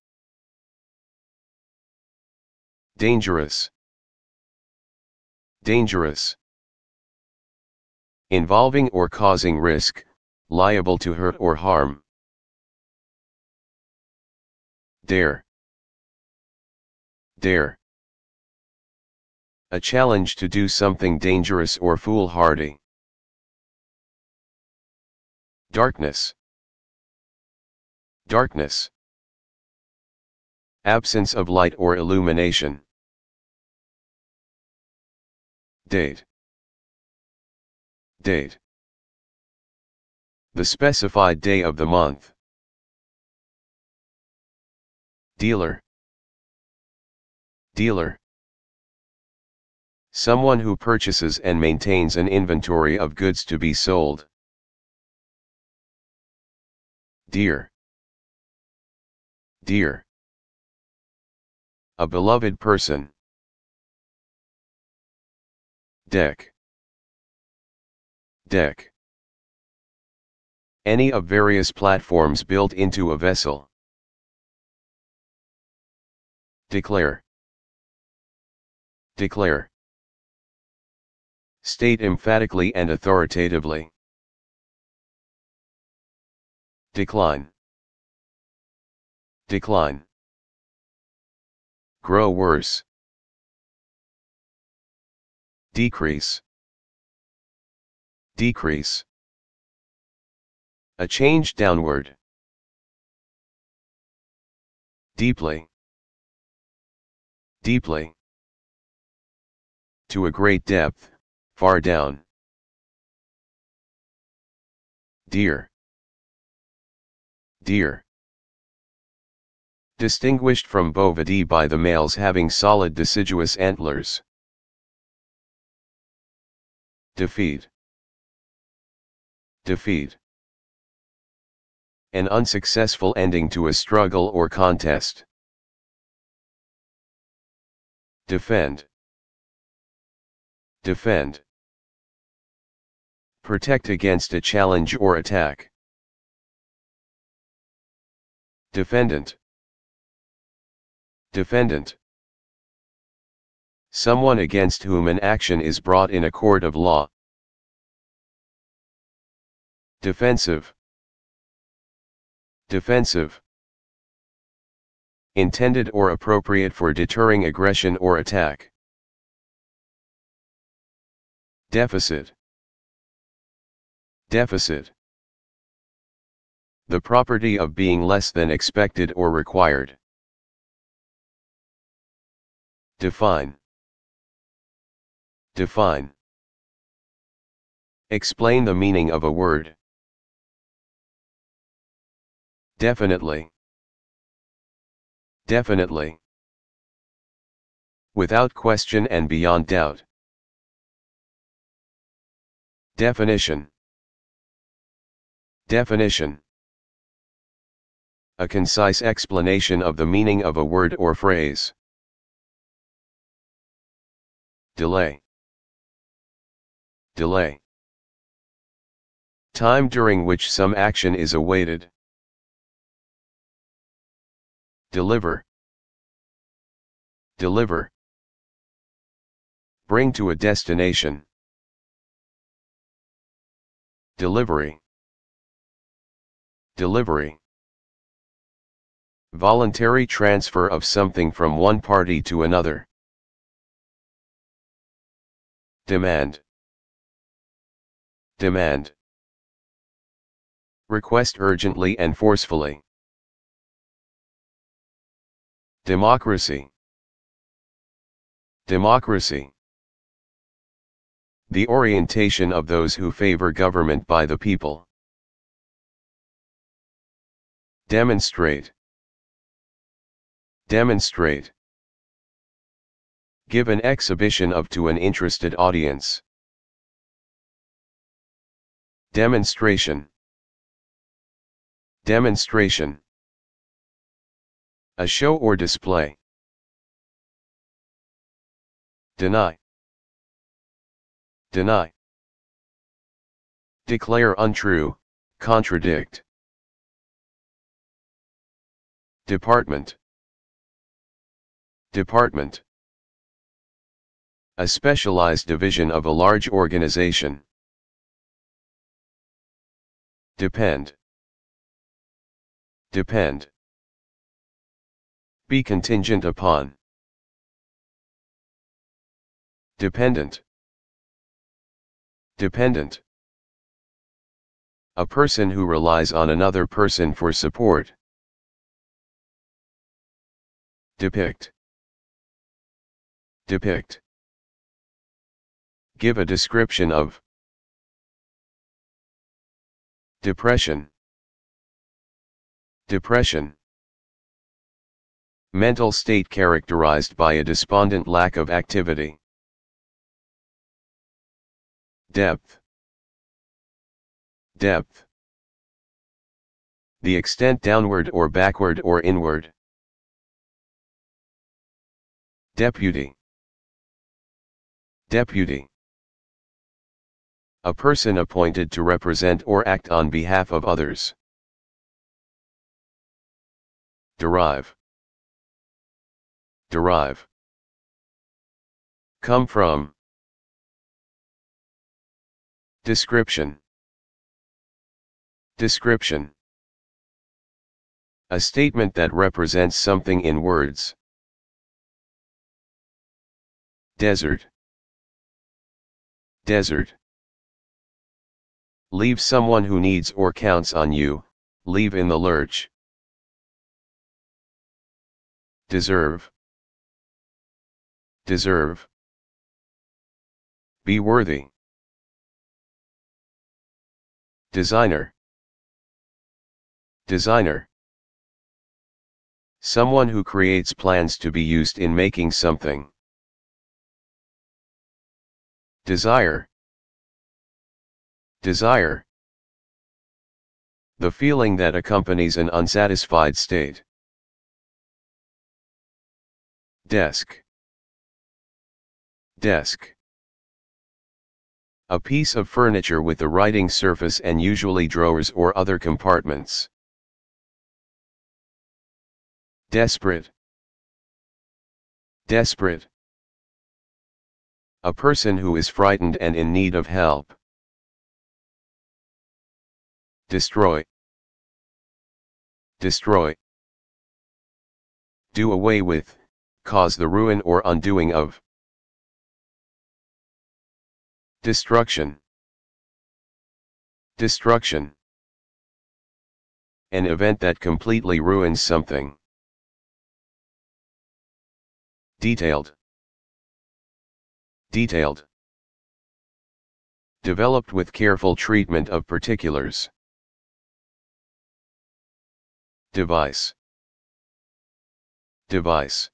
Dangerous Dangerous Involving or causing risk, liable to hurt or harm. Dare. Dare. A challenge to do something dangerous or foolhardy. Darkness. Darkness. Absence of light or illumination. Date. Date. The specified day of the month. Dealer. Dealer. Someone who purchases and maintains an inventory of goods to be sold. Dear. Dear. A beloved person. Deck. Deck. Any of various platforms built into a vessel. Declare. Declare. State emphatically and authoritatively. Decline. Decline. Grow worse. Decrease. Decrease. A change downward. Deeply deeply. To a great depth, far down. Dear. Dear. Distinguished from bovidae by the males having solid deciduous antlers. Defeat. Defeat. An unsuccessful ending to a struggle or contest. Defend. Defend. Protect against a challenge or attack. Defendant. Defendant. Someone against whom an action is brought in a court of law. Defensive. Defensive intended or appropriate for deterring aggression or attack. Deficit Deficit The property of being less than expected or required. Define Define Explain the meaning of a word. Definitely Definitely. Without question and beyond doubt. Definition. Definition. A concise explanation of the meaning of a word or phrase. Delay. Delay. Time during which some action is awaited. Deliver. Deliver. Bring to a destination. Delivery. Delivery. Voluntary transfer of something from one party to another. Demand. Demand. Request urgently and forcefully. Democracy Democracy The orientation of those who favor government by the people. Demonstrate Demonstrate Give an exhibition of to an interested audience. Demonstration Demonstration a show or display. Deny. Deny. Declare untrue, contradict. Department. Department. A specialized division of a large organization. Depend. Depend be contingent upon. Dependent. Dependent. A person who relies on another person for support. Depict. Depict. Give a description of. Depression. Depression mental state characterized by a despondent lack of activity. Depth Depth The extent downward or backward or inward. Deputy Deputy A person appointed to represent or act on behalf of others. Derive Derive. Come from. Description. Description. A statement that represents something in words. Desert. Desert. Leave someone who needs or counts on you, leave in the lurch. Deserve. Deserve. Be worthy. Designer. Designer. Someone who creates plans to be used in making something. Desire. Desire. The feeling that accompanies an unsatisfied state. Desk. Desk A piece of furniture with a writing surface and usually drawers or other compartments. Desperate Desperate A person who is frightened and in need of help. Destroy Destroy Do away with, cause the ruin or undoing of. Destruction. Destruction. An event that completely ruins something. Detailed. Detailed. Developed with careful treatment of particulars. Device. Device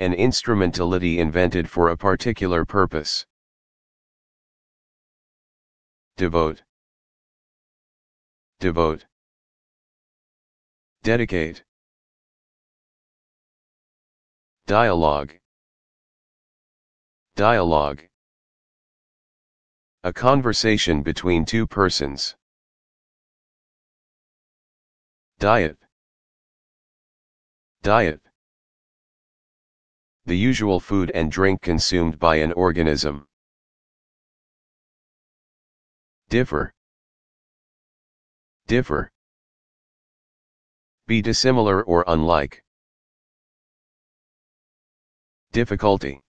an instrumentality invented for a particular purpose. Devote. Devote. Dedicate. Dialogue. Dialogue. A conversation between two persons. Diet. Diet the usual food and drink consumed by an organism. Differ. Differ. Be dissimilar or unlike. Difficulty.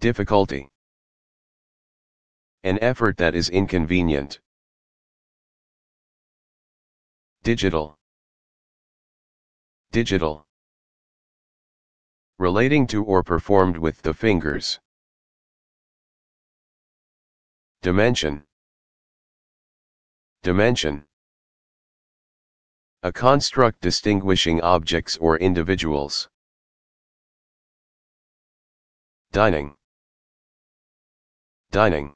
Difficulty. An effort that is inconvenient. Digital. Digital relating to or performed with the fingers. Dimension Dimension A construct distinguishing objects or individuals. Dining Dining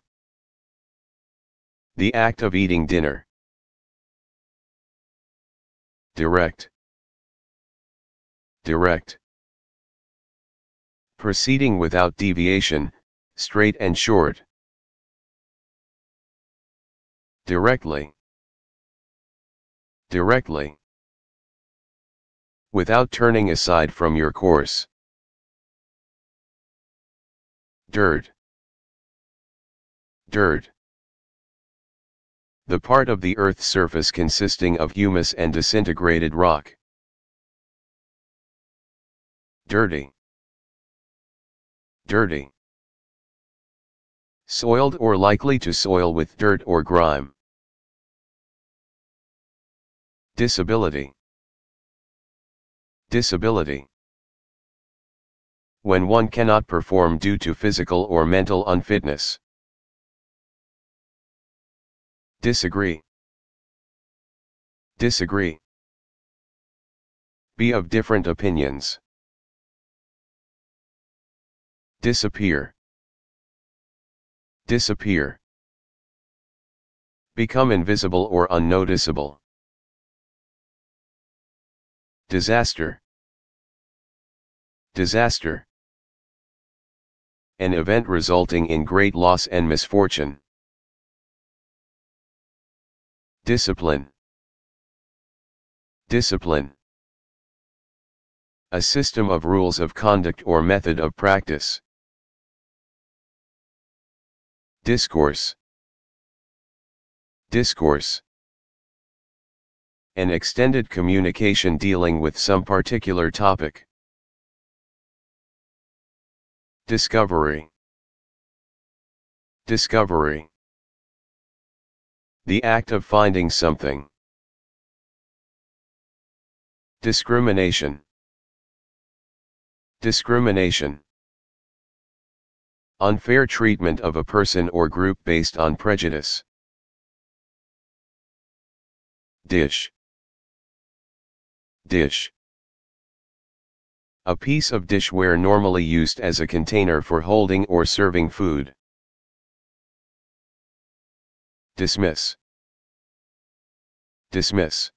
The act of eating dinner. Direct Direct proceeding without deviation, straight and short. Directly. Directly. Without turning aside from your course. Dirt. Dirt. The part of the Earth's surface consisting of humus and disintegrated rock. Dirty dirty. Soiled or likely to soil with dirt or grime. Disability. Disability. When one cannot perform due to physical or mental unfitness. Disagree. Disagree. Be of different opinions. Disappear. Disappear. Become invisible or unnoticeable. Disaster. Disaster. An event resulting in great loss and misfortune. Discipline. Discipline. A system of rules of conduct or method of practice. Discourse Discourse An extended communication dealing with some particular topic. Discovery Discovery The act of finding something. Discrimination Discrimination Unfair treatment of a person or group based on prejudice. Dish. Dish. A piece of dishware normally used as a container for holding or serving food. Dismiss. Dismiss.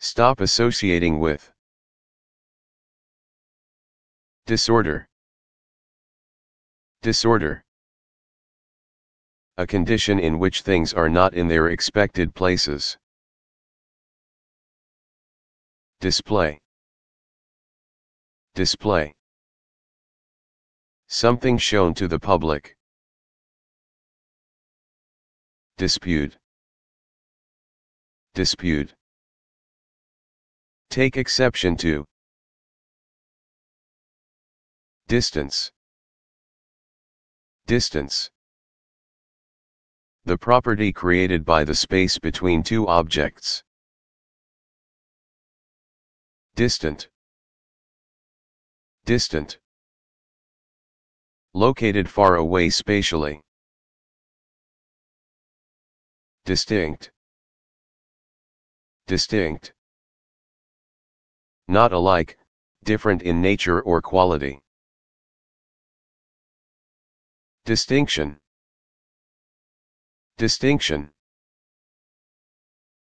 Stop associating with. Disorder. Disorder A condition in which things are not in their expected places. Display Display Something shown to the public. Dispute Dispute Take exception to Distance Distance. The property created by the space between two objects. Distant. Distant. Located far away spatially. Distinct. Distinct. Not alike, different in nature or quality. Distinction. Distinction.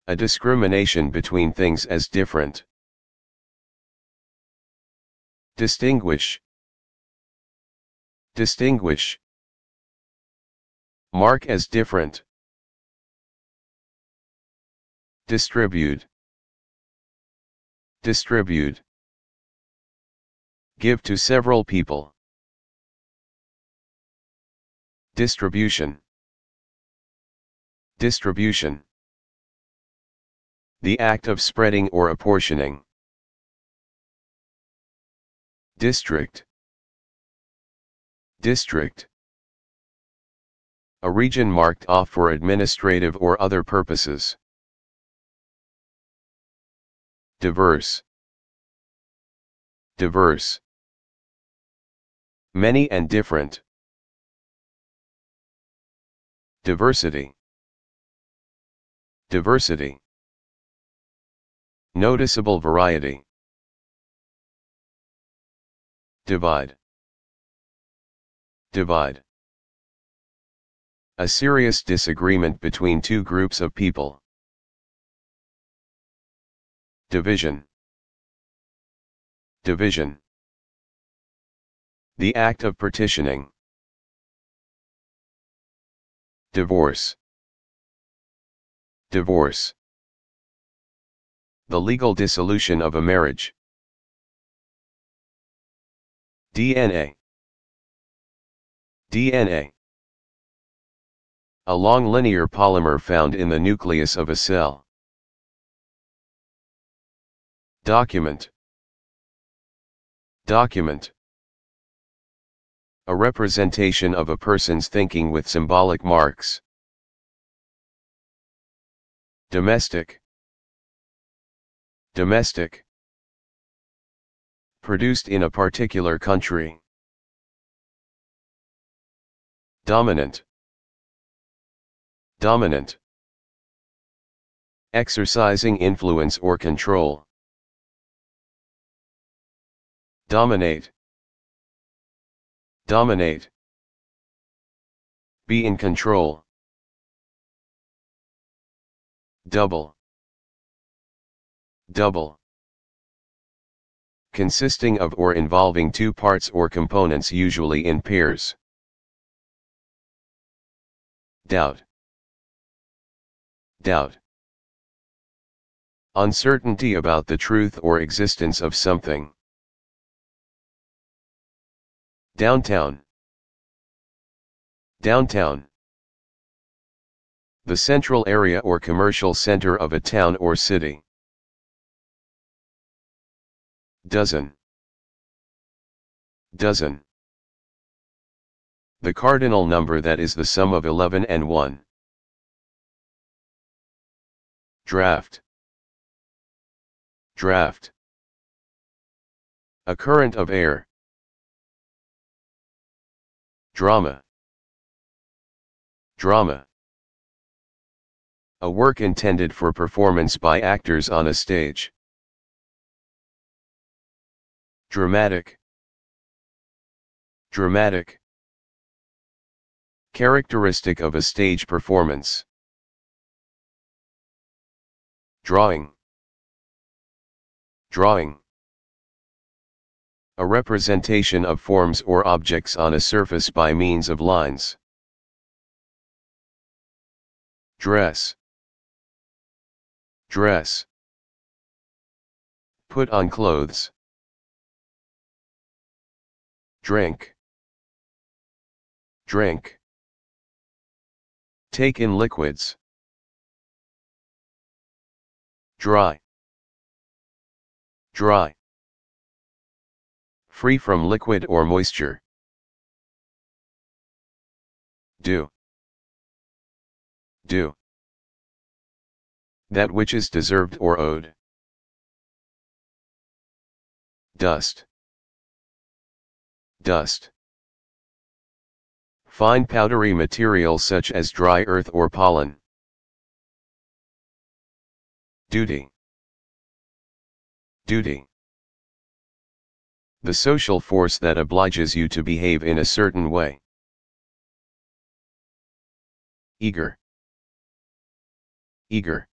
A discrimination between things as different. Distinguish. Distinguish. Mark as different. Distribute. Distribute. Give to several people. Distribution. Distribution. The act of spreading or apportioning. District. District. A region marked off for administrative or other purposes. Diverse. Diverse. Many and different. Diversity. Diversity. Noticeable variety. Divide. Divide. A serious disagreement between two groups of people. Division. Division. The act of partitioning. Divorce. Divorce. The legal dissolution of a marriage. DNA. DNA. A long linear polymer found in the nucleus of a cell. Document. Document. A representation of a person's thinking with symbolic marks. Domestic. Domestic. Produced in a particular country. Dominant. Dominant. Exercising influence or control. Dominate. Dominate. Be in control. Double. Double. Consisting of or involving two parts or components usually in pairs. Doubt. Doubt. Uncertainty about the truth or existence of something. Downtown. Downtown. The central area or commercial center of a town or city. Dozen. Dozen. The cardinal number that is the sum of 11 and 1. Draft. Draft. A current of air, Drama Drama A work intended for performance by actors on a stage. Dramatic Dramatic Characteristic of a stage performance Drawing Drawing a representation of forms or objects on a surface by means of lines. Dress. Dress. Put on clothes. Drink. Drink. Take in liquids. Dry. Dry free from liquid or moisture. Do. Do. That which is deserved or owed. Dust. Dust. Fine powdery material such as dry earth or pollen. Duty. Duty the social force that obliges you to behave in a certain way. Eager. Eager.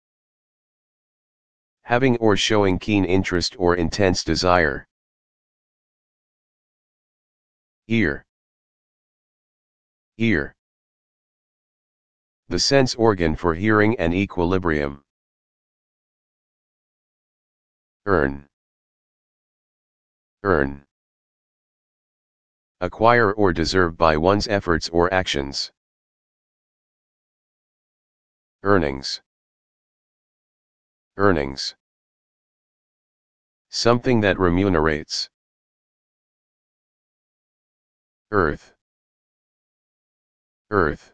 Having or showing keen interest or intense desire. Ear. Ear. The sense organ for hearing and equilibrium. Earn. Earn. Acquire or deserve by one's efforts or actions. Earnings. Earnings. Something that remunerates. Earth. Earth.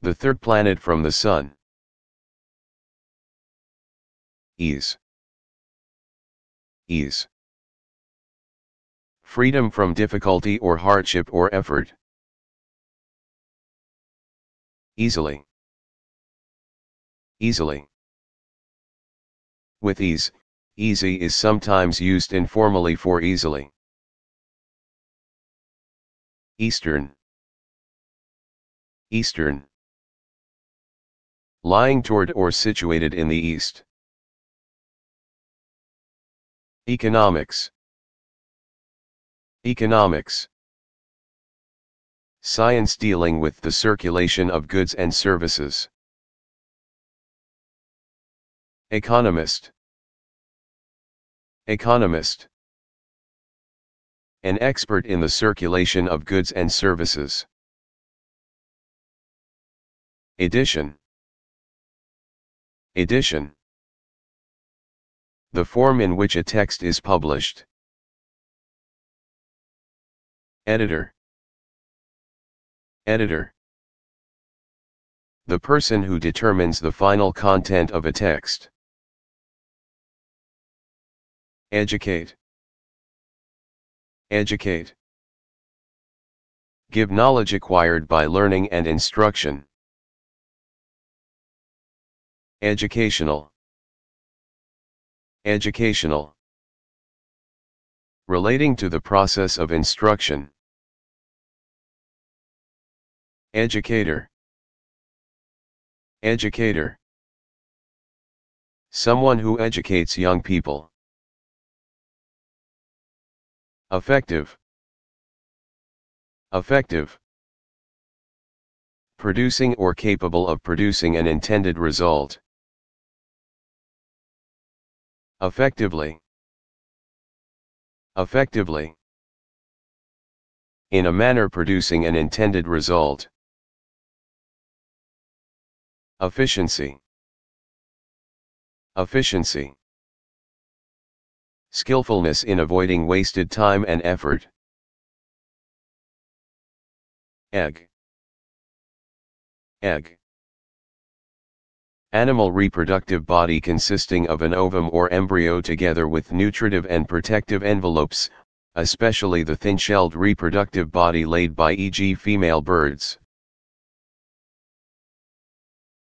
The third planet from the Sun. Ease ease. Freedom from difficulty or hardship or effort. Easily. Easily. With ease, easy is sometimes used informally for easily. Eastern. Eastern. Lying toward or situated in the east. Economics Economics Science dealing with the circulation of goods and services. Economist Economist An expert in the circulation of goods and services. Edition Edition the form in which a text is published. Editor Editor The person who determines the final content of a text. Educate Educate Give knowledge acquired by learning and instruction. Educational Educational. Relating to the process of instruction. Educator. Educator. Someone who educates young people. Effective. Effective. Producing or capable of producing an intended result. Effectively. Effectively. In a manner producing an intended result. Efficiency. Efficiency. Skillfulness in avoiding wasted time and effort. Egg. Egg. Animal reproductive body consisting of an ovum or embryo together with nutritive and protective envelopes, especially the thin-shelled reproductive body laid by e.g. female birds.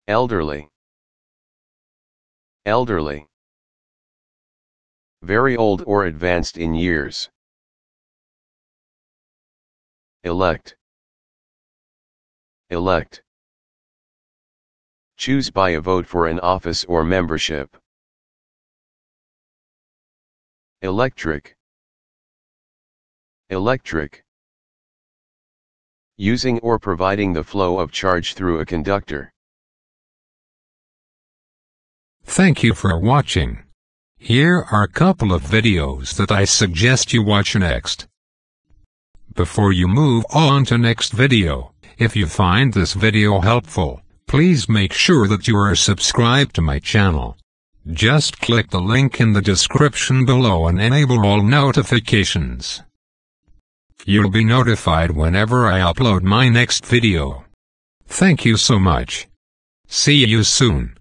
Elderly Elderly Very old or advanced in years. Elect Elect Choose by a vote for an office or membership. Electric. Electric. Using or providing the flow of charge through a conductor. Thank you for watching. Here are a couple of videos that I suggest you watch next. Before you move on to next video, if you find this video helpful, Please make sure that you are subscribed to my channel. Just click the link in the description below and enable all notifications. You'll be notified whenever I upload my next video. Thank you so much. See you soon.